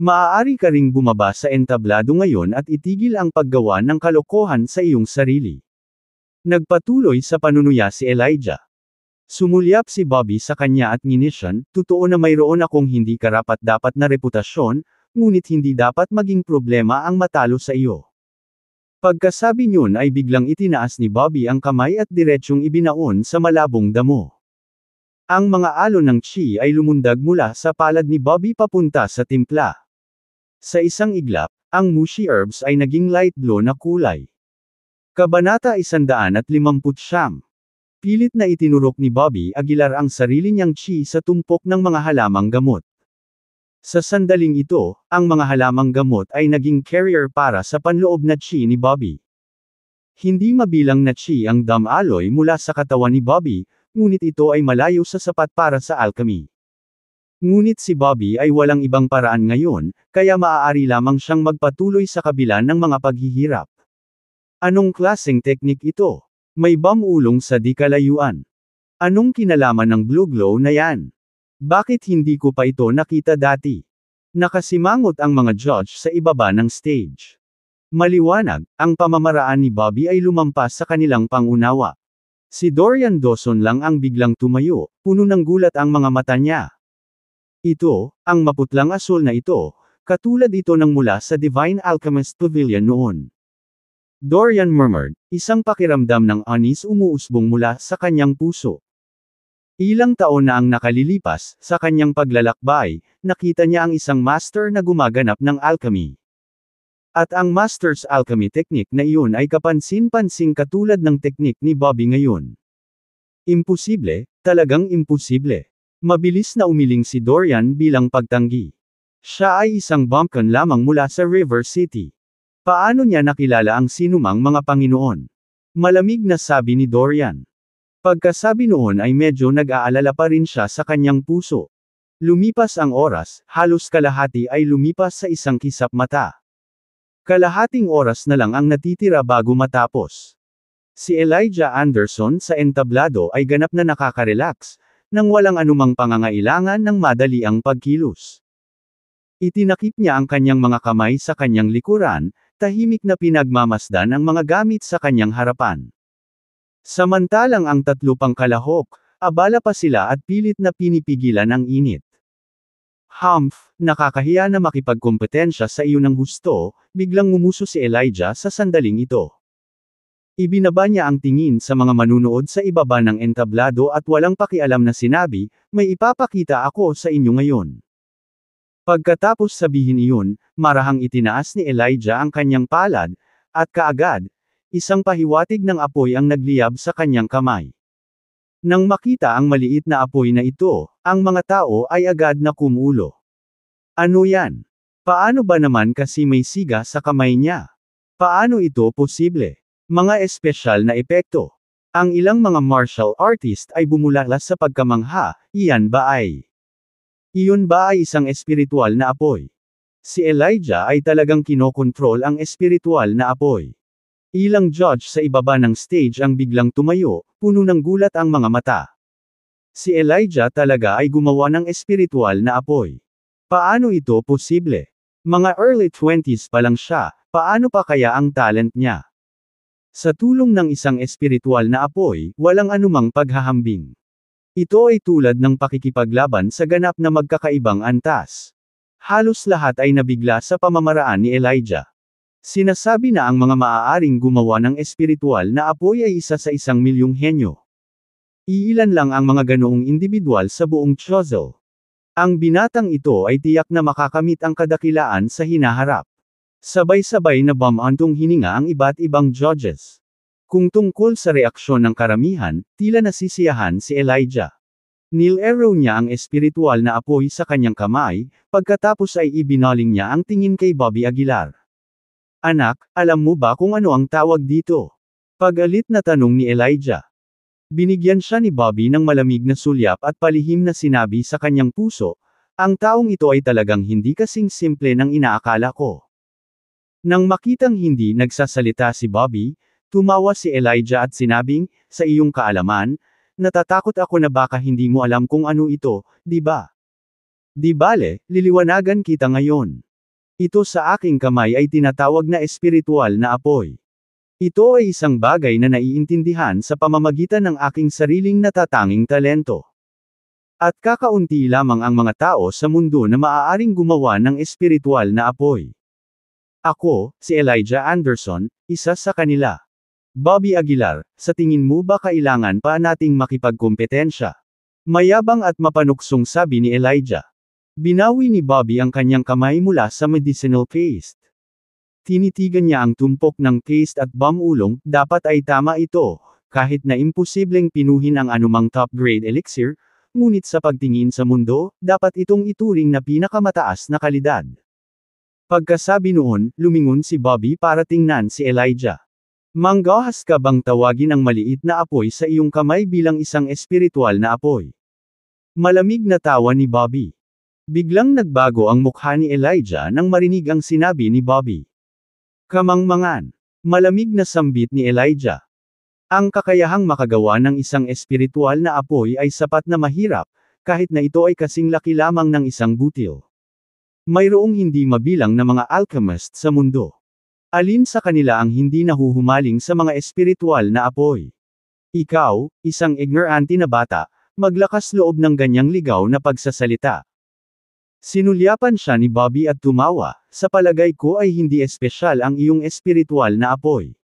[SPEAKER 1] Maaari ka ring bumaba sa entablado ngayon at itigil ang paggawa ng kalokohan sa iyong sarili. Nagpatuloy sa panunuya si Elijah. Sumulyap si Bobby sa kanya at nginisyan, totoo na mayroon akong hindi karapat-dapat na reputasyon, ngunit hindi dapat maging problema ang matalo sa iyo. Pagkasabi niyon ay biglang itinaas ni Bobby ang kamay at diretsyong ibinaon sa malabong damo. Ang mga alon ng chi ay lumundag mula sa palad ni Bobby papunta sa timpla. Sa isang iglap, ang mushy herbs ay naging light blue na kulay. Kabanata 150 siyam. Pilit na itinurok ni Bobby Aguilar ang sarili niyang chi sa tumpok ng mga halamang gamot. Sa sandaling ito, ang mga halamang gamot ay naging carrier para sa panloob na chi ni Bobby. Hindi mabilang na chi ang dam alloy mula sa katawan ni Bobby, ngunit ito ay malayo sa sapat para sa alchemy. Ngunit si Bobby ay walang ibang paraan ngayon, kaya maaari lamang siyang magpatuloy sa kabila ng mga paghihirap. Anong klaseng teknik ito? May bang ulong sa di kalayuan? Anong kinalaman ng blue glow na yan? Bakit hindi ko pa ito nakita dati? Nakasimangot ang mga judge sa ibaba ng stage. Maliwanag, ang pamamaraan ni Bobby ay lumampas sa kanilang pangunawa. Si Dorian Dawson lang ang biglang tumayo, puno ng gulat ang mga mata niya. Ito, ang maputlang asul na ito, katulad ito ng mula sa Divine Alchemist Pavilion noon. Dorian murmured, isang pakiramdam ng anis umuusbong mula sa kanyang puso. Ilang taon na ang nakalilipas, sa kanyang paglalakbay, nakita niya ang isang master na gumaganap ng alchemy. At ang master's alchemy technique na iyon ay kapansin-pansing katulad ng technique ni Bobby ngayon. Imposible, talagang imposible. Mabilis na umiling si Dorian bilang pagtanggi. Siya ay isang bumpkin lamang mula sa River City. Paano niya nakilala ang sinumang mga Panginoon? Malamig na sabi ni Dorian. Pagkasabi noon ay medyo nag-aalala pa rin siya sa kanyang puso. Lumipas ang oras, halos kalahati ay lumipas sa isang kisap mata. Kalahating oras na lang ang natitira bago matapos. Si Elijah Anderson sa entablado ay ganap na nakaka-relax, nang walang anumang pangangailangan ng madali ang pagkilos. Itinakip niya ang kanyang mga kamay sa kanyang likuran, tahimik na pinagmamasdan ang mga gamit sa kanyang harapan. Samantalang ang tatlo pang kalahok, abala pa sila at pilit na pinipigilan ang init. Humph, nakakahiya na makipagkompetensya sa iyo ng husto, biglang ngumuso si Elijah sa sandaling ito. Ibinaba niya ang tingin sa mga manunood sa ibaba ng entablado at walang pakialam na sinabi, may ipapakita ako sa inyo ngayon. Pagkatapos sabihin iyon, marahang itinaas ni Elijah ang kanyang palad, at kaagad, isang pahiwatig ng apoy ang nagliyab sa kanyang kamay. Nang makita ang maliit na apoy na ito, ang mga tao ay agad na kumulo. Ano yan? Paano ba naman kasi may siga sa kamay niya? Paano ito posible? Mga espesyal na epekto. Ang ilang mga martial artist ay bumulalas sa pagkamangha, iyan ba ay? Iyon ba ay isang espiritual na apoy? Si Elijah ay talagang kinokontrol ang espiritual na apoy. Ilang judge sa ibaba ng stage ang biglang tumayo, puno ng gulat ang mga mata. Si Elijah talaga ay gumawa ng espiritual na apoy. Paano ito posible? Mga early 20s pa lang siya, paano pa kaya ang talent niya? Sa tulong ng isang espiritual na apoy, walang anumang paghahambing. Ito ay tulad ng pakikipaglaban sa ganap na magkakaibang antas. Halos lahat ay nabigla sa pamamaraan ni Elijah. Sinasabi na ang mga maaaring gumawa ng espiritual na apoy ay isa sa isang milyong henyo. Iilan lang ang mga ganoong individual sa buong Chozel. Ang binatang ito ay tiyak na makakamit ang kadakilaan sa hinaharap. Sabay-sabay na bamantong hininga ang iba't ibang judges. Kung tungkol sa reaksyon ng karamihan, tila nasisiyahan si Elijah. Nilero niya ang espiritual na apoy sa kanyang kamay, pagkatapos ay ibinaling niya ang tingin kay Bobby Aguilar. Anak, alam mo ba kung ano ang tawag dito? Pagalit na tanong ni Elijah. Binigyan siya ni Bobby ng malamig na sulyap at palihim na sinabi sa kanyang puso, ang taong ito ay talagang hindi kasing simple ng inaakala ko. Nang makitang hindi nagsasalita si Bobby, Tumawa si Elijah at sinabing, sa iyong kaalaman, natatakot ako na baka hindi mo alam kung ano ito, di ba? Di bale, liliwanagan kita ngayon. Ito sa aking kamay ay tinatawag na espiritual na apoy. Ito ay isang bagay na naiintindihan sa pamamagitan ng aking sariling natatanging talento. At kakaunti lamang ang mga tao sa mundo na maaaring gumawa ng espiritual na apoy. Ako, si Elijah Anderson, isa sa kanila. Bobby Aguilar, sa tingin mo ba kailangan pa nating makipagkumpetensya? Mayabang at mapanuksong sabi ni Elijah. Binawi ni Bobby ang kanyang kamay mula sa medicinal paste. Tinitigan niya ang tumpok ng paste at bangulong, dapat ay tama ito, kahit na imposibleng pinuhin ang anumang top grade elixir, ngunit sa pagtingin sa mundo, dapat itong ituring na pinakamataas na kalidad. Pagkasabi noon, lumingon si Bobby para tingnan si Elijah. Manggahas ka bang tawagin ang maliit na apoy sa iyong kamay bilang isang espiritual na apoy? Malamig na tawa ni Bobby. Biglang nagbago ang mukha ni Elijah nang marinig ang sinabi ni Bobby. Kamangmangan. Malamig na sambit ni Elijah. Ang kakayahang makagawa ng isang espiritual na apoy ay sapat na mahirap, kahit na ito ay kasing laki lamang ng isang butil. Mayroong hindi mabilang na mga alchemist sa mundo. Alin sa kanila ang hindi nahuhumaling sa mga espiritual na apoy? Ikaw, isang ignorante na bata, maglakas loob ng ganyang ligaw na pagsasalita. Sinulyapan siya ni Bobby at tumawa, sa palagay ko ay hindi espesyal ang iyong espiritual na apoy.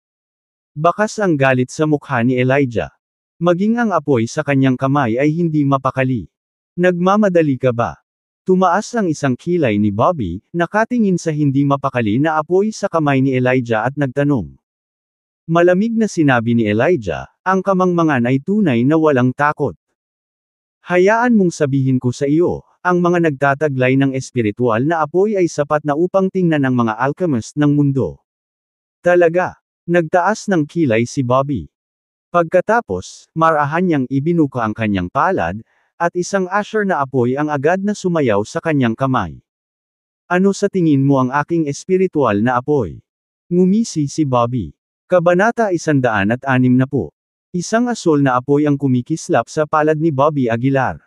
[SPEAKER 1] Bakas ang galit sa mukha ni Elijah. Maging ang apoy sa kanyang kamay ay hindi mapakali. Nagmamadali ka ba? Tumaas ang isang kilay ni Bobby, nakatingin sa hindi mapakali na apoy sa kamay ni Elijah at nagtanong. Malamig na sinabi ni Elijah, ang kamangmangan ay tunay na walang takot. Hayaan mong sabihin ko sa iyo, ang mga nagtataglay ng espiritual na apoy ay sapat na upang tingnan ang mga alchemist ng mundo. Talaga, nagtaas ng kilay si Bobby. Pagkatapos, marahan niyang ibinuka ang kanyang palad, at isang asher na apoy ang agad na sumayaw sa kanyang kamay. Ano sa tingin mo ang aking espiritual na apoy? Ngumisi si Bobby. Kabanata 106 na po. Isang asol na apoy ang kumikislap sa palad ni Bobby Aguilar.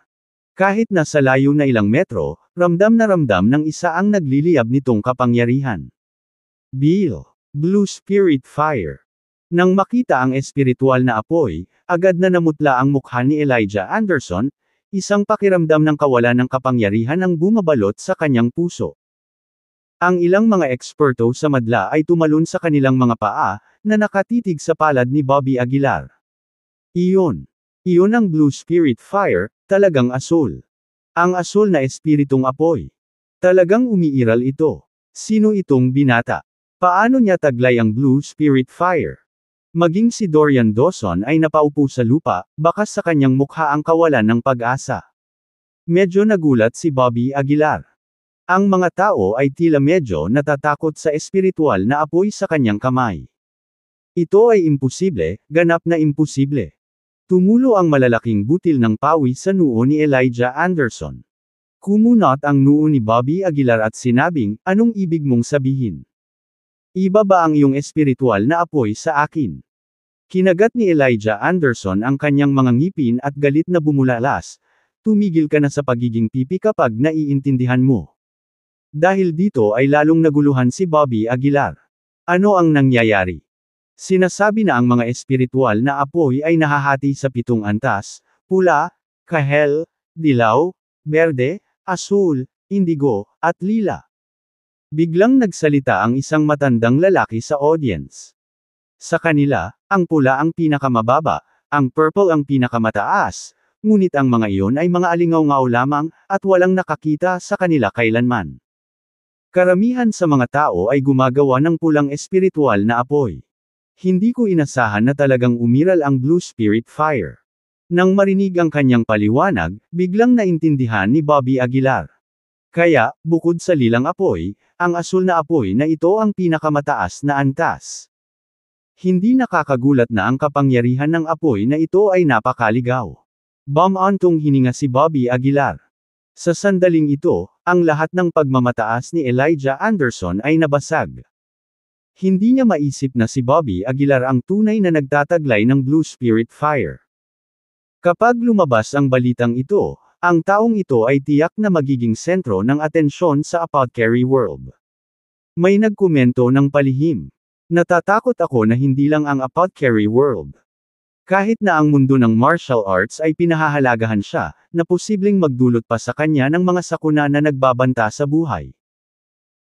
[SPEAKER 1] Kahit nasa layo na ilang metro, ramdam na ramdam ng isa ang nagliliyab nitong kapangyarihan. Bill. Blue Spirit Fire. Nang makita ang espiritual na apoy, agad na namutla ang mukha ni Elijah Anderson, Isang pakiramdam ng kawalan ng kapangyarihan ang bumabalot sa kanyang puso. Ang ilang mga eksperto sa madla ay tumalon sa kanilang mga paa, na nakatitig sa palad ni Bobby Aguilar. Iyon. Iyon ang Blue Spirit Fire, talagang asul. Ang asul na espiritong apoy. Talagang umiiral ito. Sino itong binata? Paano niya taglay ang Blue Spirit Fire? Maging si Dorian Dawson ay napaupo sa lupa, bakas sa kanyang mukha ang kawalan ng pag-asa. Medyo nagulat si Bobby Aguilar. Ang mga tao ay tila medyo natatakot sa espiritual na apoy sa kanyang kamay. Ito ay imposible, ganap na imposible. Tumulo ang malalaking butil ng pawi sa noo ni Elijah Anderson. Kumunot ang noo ni Bobby Aguilar at sinabing, anong ibig mong sabihin? Iba ba ang iyong espiritual na apoy sa akin? Kinagat ni Elijah Anderson ang kanyang mga ngipin at galit na bumulalas. Tumigil ka na sa pagiging pipi kapag naiintindihan mo. Dahil dito ay lalong naguluhan si Bobby Aguilar. Ano ang nangyayari? Sinasabi na ang mga espiritual na apoy ay nahahati sa pitong antas, pula, kahel, dilaw, berde, asul, indigo, at lila. Biglang nagsalita ang isang matandang lalaki sa audience. Sa kanila, ang pula ang pinakamababa, ang purple ang pinakamataas, ngunit ang mga iyon ay mga alingaw-ngaw lamang, at walang nakakita sa kanila kailanman. Karamihan sa mga tao ay gumagawa ng pulang espiritual na apoy. Hindi ko inasahan na talagang umiral ang Blue Spirit Fire. Nang marinig ang kanyang paliwanag, biglang naintindihan ni Bobby Aguilar. Kaya, bukod sa lilang apoy, ang asul na apoy na ito ang pinakamataas na antas. Hindi nakakagulat na ang kapangyarihan ng apoy na ito ay napakaligaw. Bamantong hininga si Bobby Aguilar. Sa sandaling ito, ang lahat ng pagmamataas ni Elijah Anderson ay nabasag. Hindi niya maisip na si Bobby Aguilar ang tunay na nagtataglay ng Blue Spirit Fire. Kapag lumabas ang balitang ito, ang taong ito ay tiyak na magiging sentro ng atensyon sa apothecary world. May nagkomento ng palihim. Natatakot ako na hindi lang ang apothecary world. Kahit na ang mundo ng martial arts ay pinahahalagahan siya, na posibleng magdulot pa sa kanya ng mga sakuna na nagbabanta sa buhay.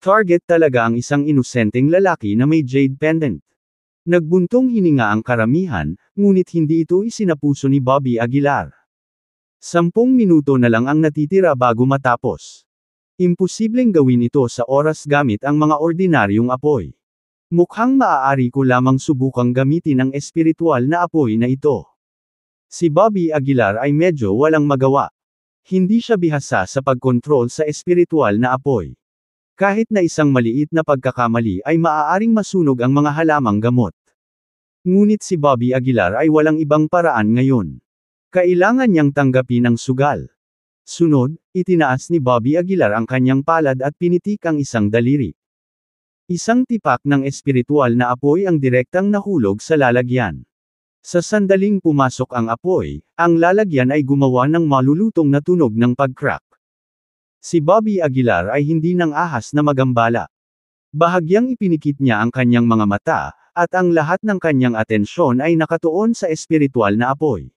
[SPEAKER 1] Target talaga ang isang inusenteng lalaki na may jade pendant. Nagbuntong hininga ang karamihan, ngunit hindi ito isinapuso ni Bobby Aguilar. Sampung minuto na lang ang natitira bago matapos. Imposibleng gawin ito sa oras gamit ang mga ordinaryong apoy. Mukhang maaari ko lamang subukang gamitin ang espiritual na apoy na ito. Si Bobby Aguilar ay medyo walang magawa. Hindi siya bihasa sa pagkontrol sa espiritual na apoy. Kahit na isang maliit na pagkakamali ay maaaring masunog ang mga halamang gamot. Ngunit si Bobby Aguilar ay walang ibang paraan ngayon. Kailangan niyang tanggapin ang sugal. Sunod, itinaas ni Bobby Aguilar ang kanyang palad at pinitik ang isang daliri. Isang tipak ng espiritual na apoy ang direktang nahulog sa lalagyan. Sa sandaling pumasok ang apoy, ang lalagyan ay gumawa ng malulutong na tunog ng pagkrak. Si Bobby Aguilar ay hindi ng ahas na magambala. Bahagyang ipinikit niya ang kanyang mga mata, at ang lahat ng kanyang atensyon ay nakatuon sa espiritual na apoy.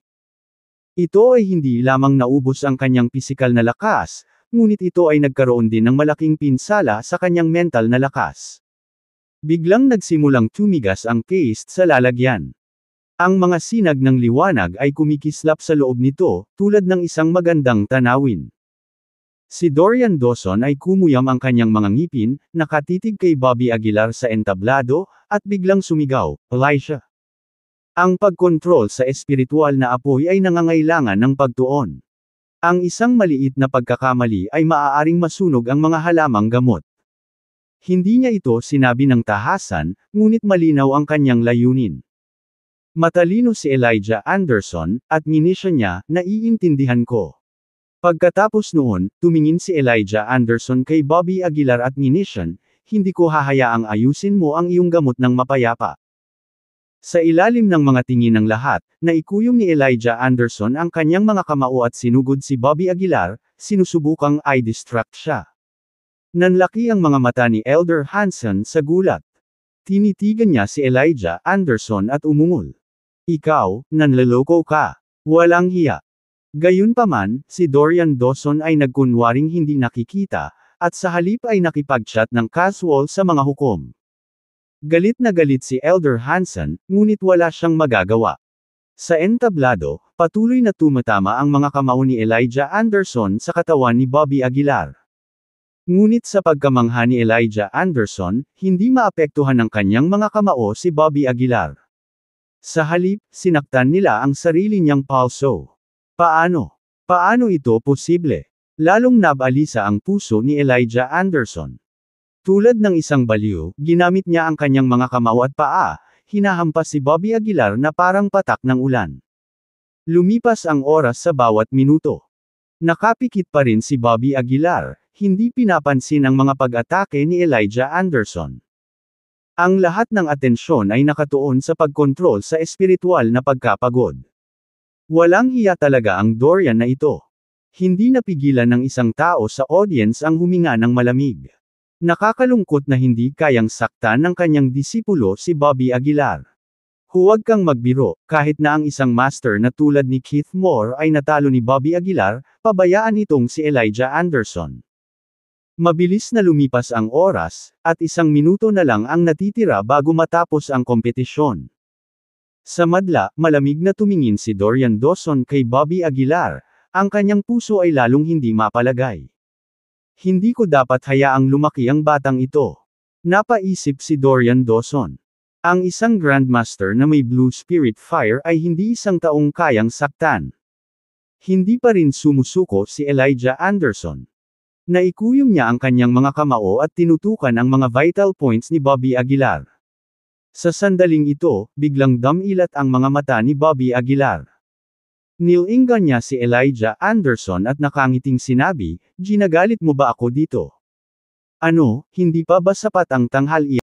[SPEAKER 1] Ito ay hindi lamang naubos ang kanyang pisikal na lakas, ngunit ito ay nagkaroon din ng malaking pinsala sa kanyang mental na lakas. Biglang nagsimulang tumigas ang paste sa lalagyan. Ang mga sinag ng liwanag ay kumikislap sa loob nito, tulad ng isang magandang tanawin. Si Dorian Dawson ay kumuyam ang kanyang mga ngipin, nakatitig kay Bobby Aguilar sa entablado, at biglang sumigaw, Elisha. Ang pagkontrol sa espiritual na apoy ay nangangailangan ng pagtuon. Ang isang maliit na pagkakamali ay maaaring masunog ang mga halamang gamot. Hindi niya ito sinabi ng tahasan, ngunit malinaw ang kanyang layunin. Matalino si Elijah Anderson, at minisya niya, naiintindihan ko. Pagkatapos noon, tumingin si Elijah Anderson kay Bobby Aguilar at minisyan, hindi ko hahayaang ayusin mo ang iyong gamot ng mapayapa. Sa ilalim ng mga tingin ng lahat, naikuyong ni Elijah Anderson ang kanyang mga kamao at sinugod si Bobby Aguilar, sinusubukang i-distract siya. Nanlaki ang mga mata ni Elder Hansen sa gulat. Tinitigan niya si Elijah Anderson at umungol. Ikaw, nanloloko ka. Walang hiya. Gayunpaman, si Dorian Dawson ay nagkunwaring hindi nakikita, at sa halip ay nakipag-chat ng casual sa mga hukom. Galit na galit si Elder Hansen, ngunit wala siyang magagawa. Sa entablado, patuloy na tumatama ang mga kamao ni Elijah Anderson sa katawan ni Bobby Aguilar. Ngunit sa pagkamangha ni Elijah Anderson, hindi maapektuhan ng kanyang mga kamao si Bobby Aguilar. Sa halip, sinaktan nila ang sarili niyang palso. Paano? Paano ito posible? Lalong nabalisa ang puso ni Elijah Anderson. Tulad ng isang baliw, ginamit niya ang kanyang mga kamao at paa, hinahampas si Bobby Aguilar na parang patak ng ulan. Lumipas ang oras sa bawat minuto. Nakapikit pa rin si Bobby Aguilar, hindi pinapansin ang mga pag-atake ni Elijah Anderson. Ang lahat ng atensyon ay nakatuon sa pagkontrol sa espiritual na pagkapagod. Walang hiya talaga ang Dorian na ito. Hindi napigilan ng isang tao sa audience ang huminga ng malamig. Nakakalungkot na hindi kayang saktan ng kanyang disipulo si Bobby Aguilar. Huwag kang magbiro, kahit na ang isang master na tulad ni Keith Moore ay natalo ni Bobby Aguilar, pabayaan itong si Elijah Anderson. Mabilis na lumipas ang oras, at isang minuto na lang ang natitira bago matapos ang kompetisyon. Sa madla, malamig na tumingin si Dorian Dawson kay Bobby Aguilar, ang kanyang puso ay lalong hindi mapalagay. Hindi ko dapat hayaang lumaki ang batang ito. Napaisip si Dorian Dawson. Ang isang grandmaster na may blue spirit fire ay hindi isang taong kayang saktan. Hindi pa rin sumusuko si Elijah Anderson. Naikuyom niya ang kanyang mga kamao at tinutukan ang mga vital points ni Bobby Aguilar. Sa sandaling ito, biglang damilat ang mga mata ni Bobby Aguilar. Nilingga niya si Elijah Anderson at nakangiting sinabi, ginagalit mo ba ako dito? Ano, hindi pa ba sapat ang tanghalian?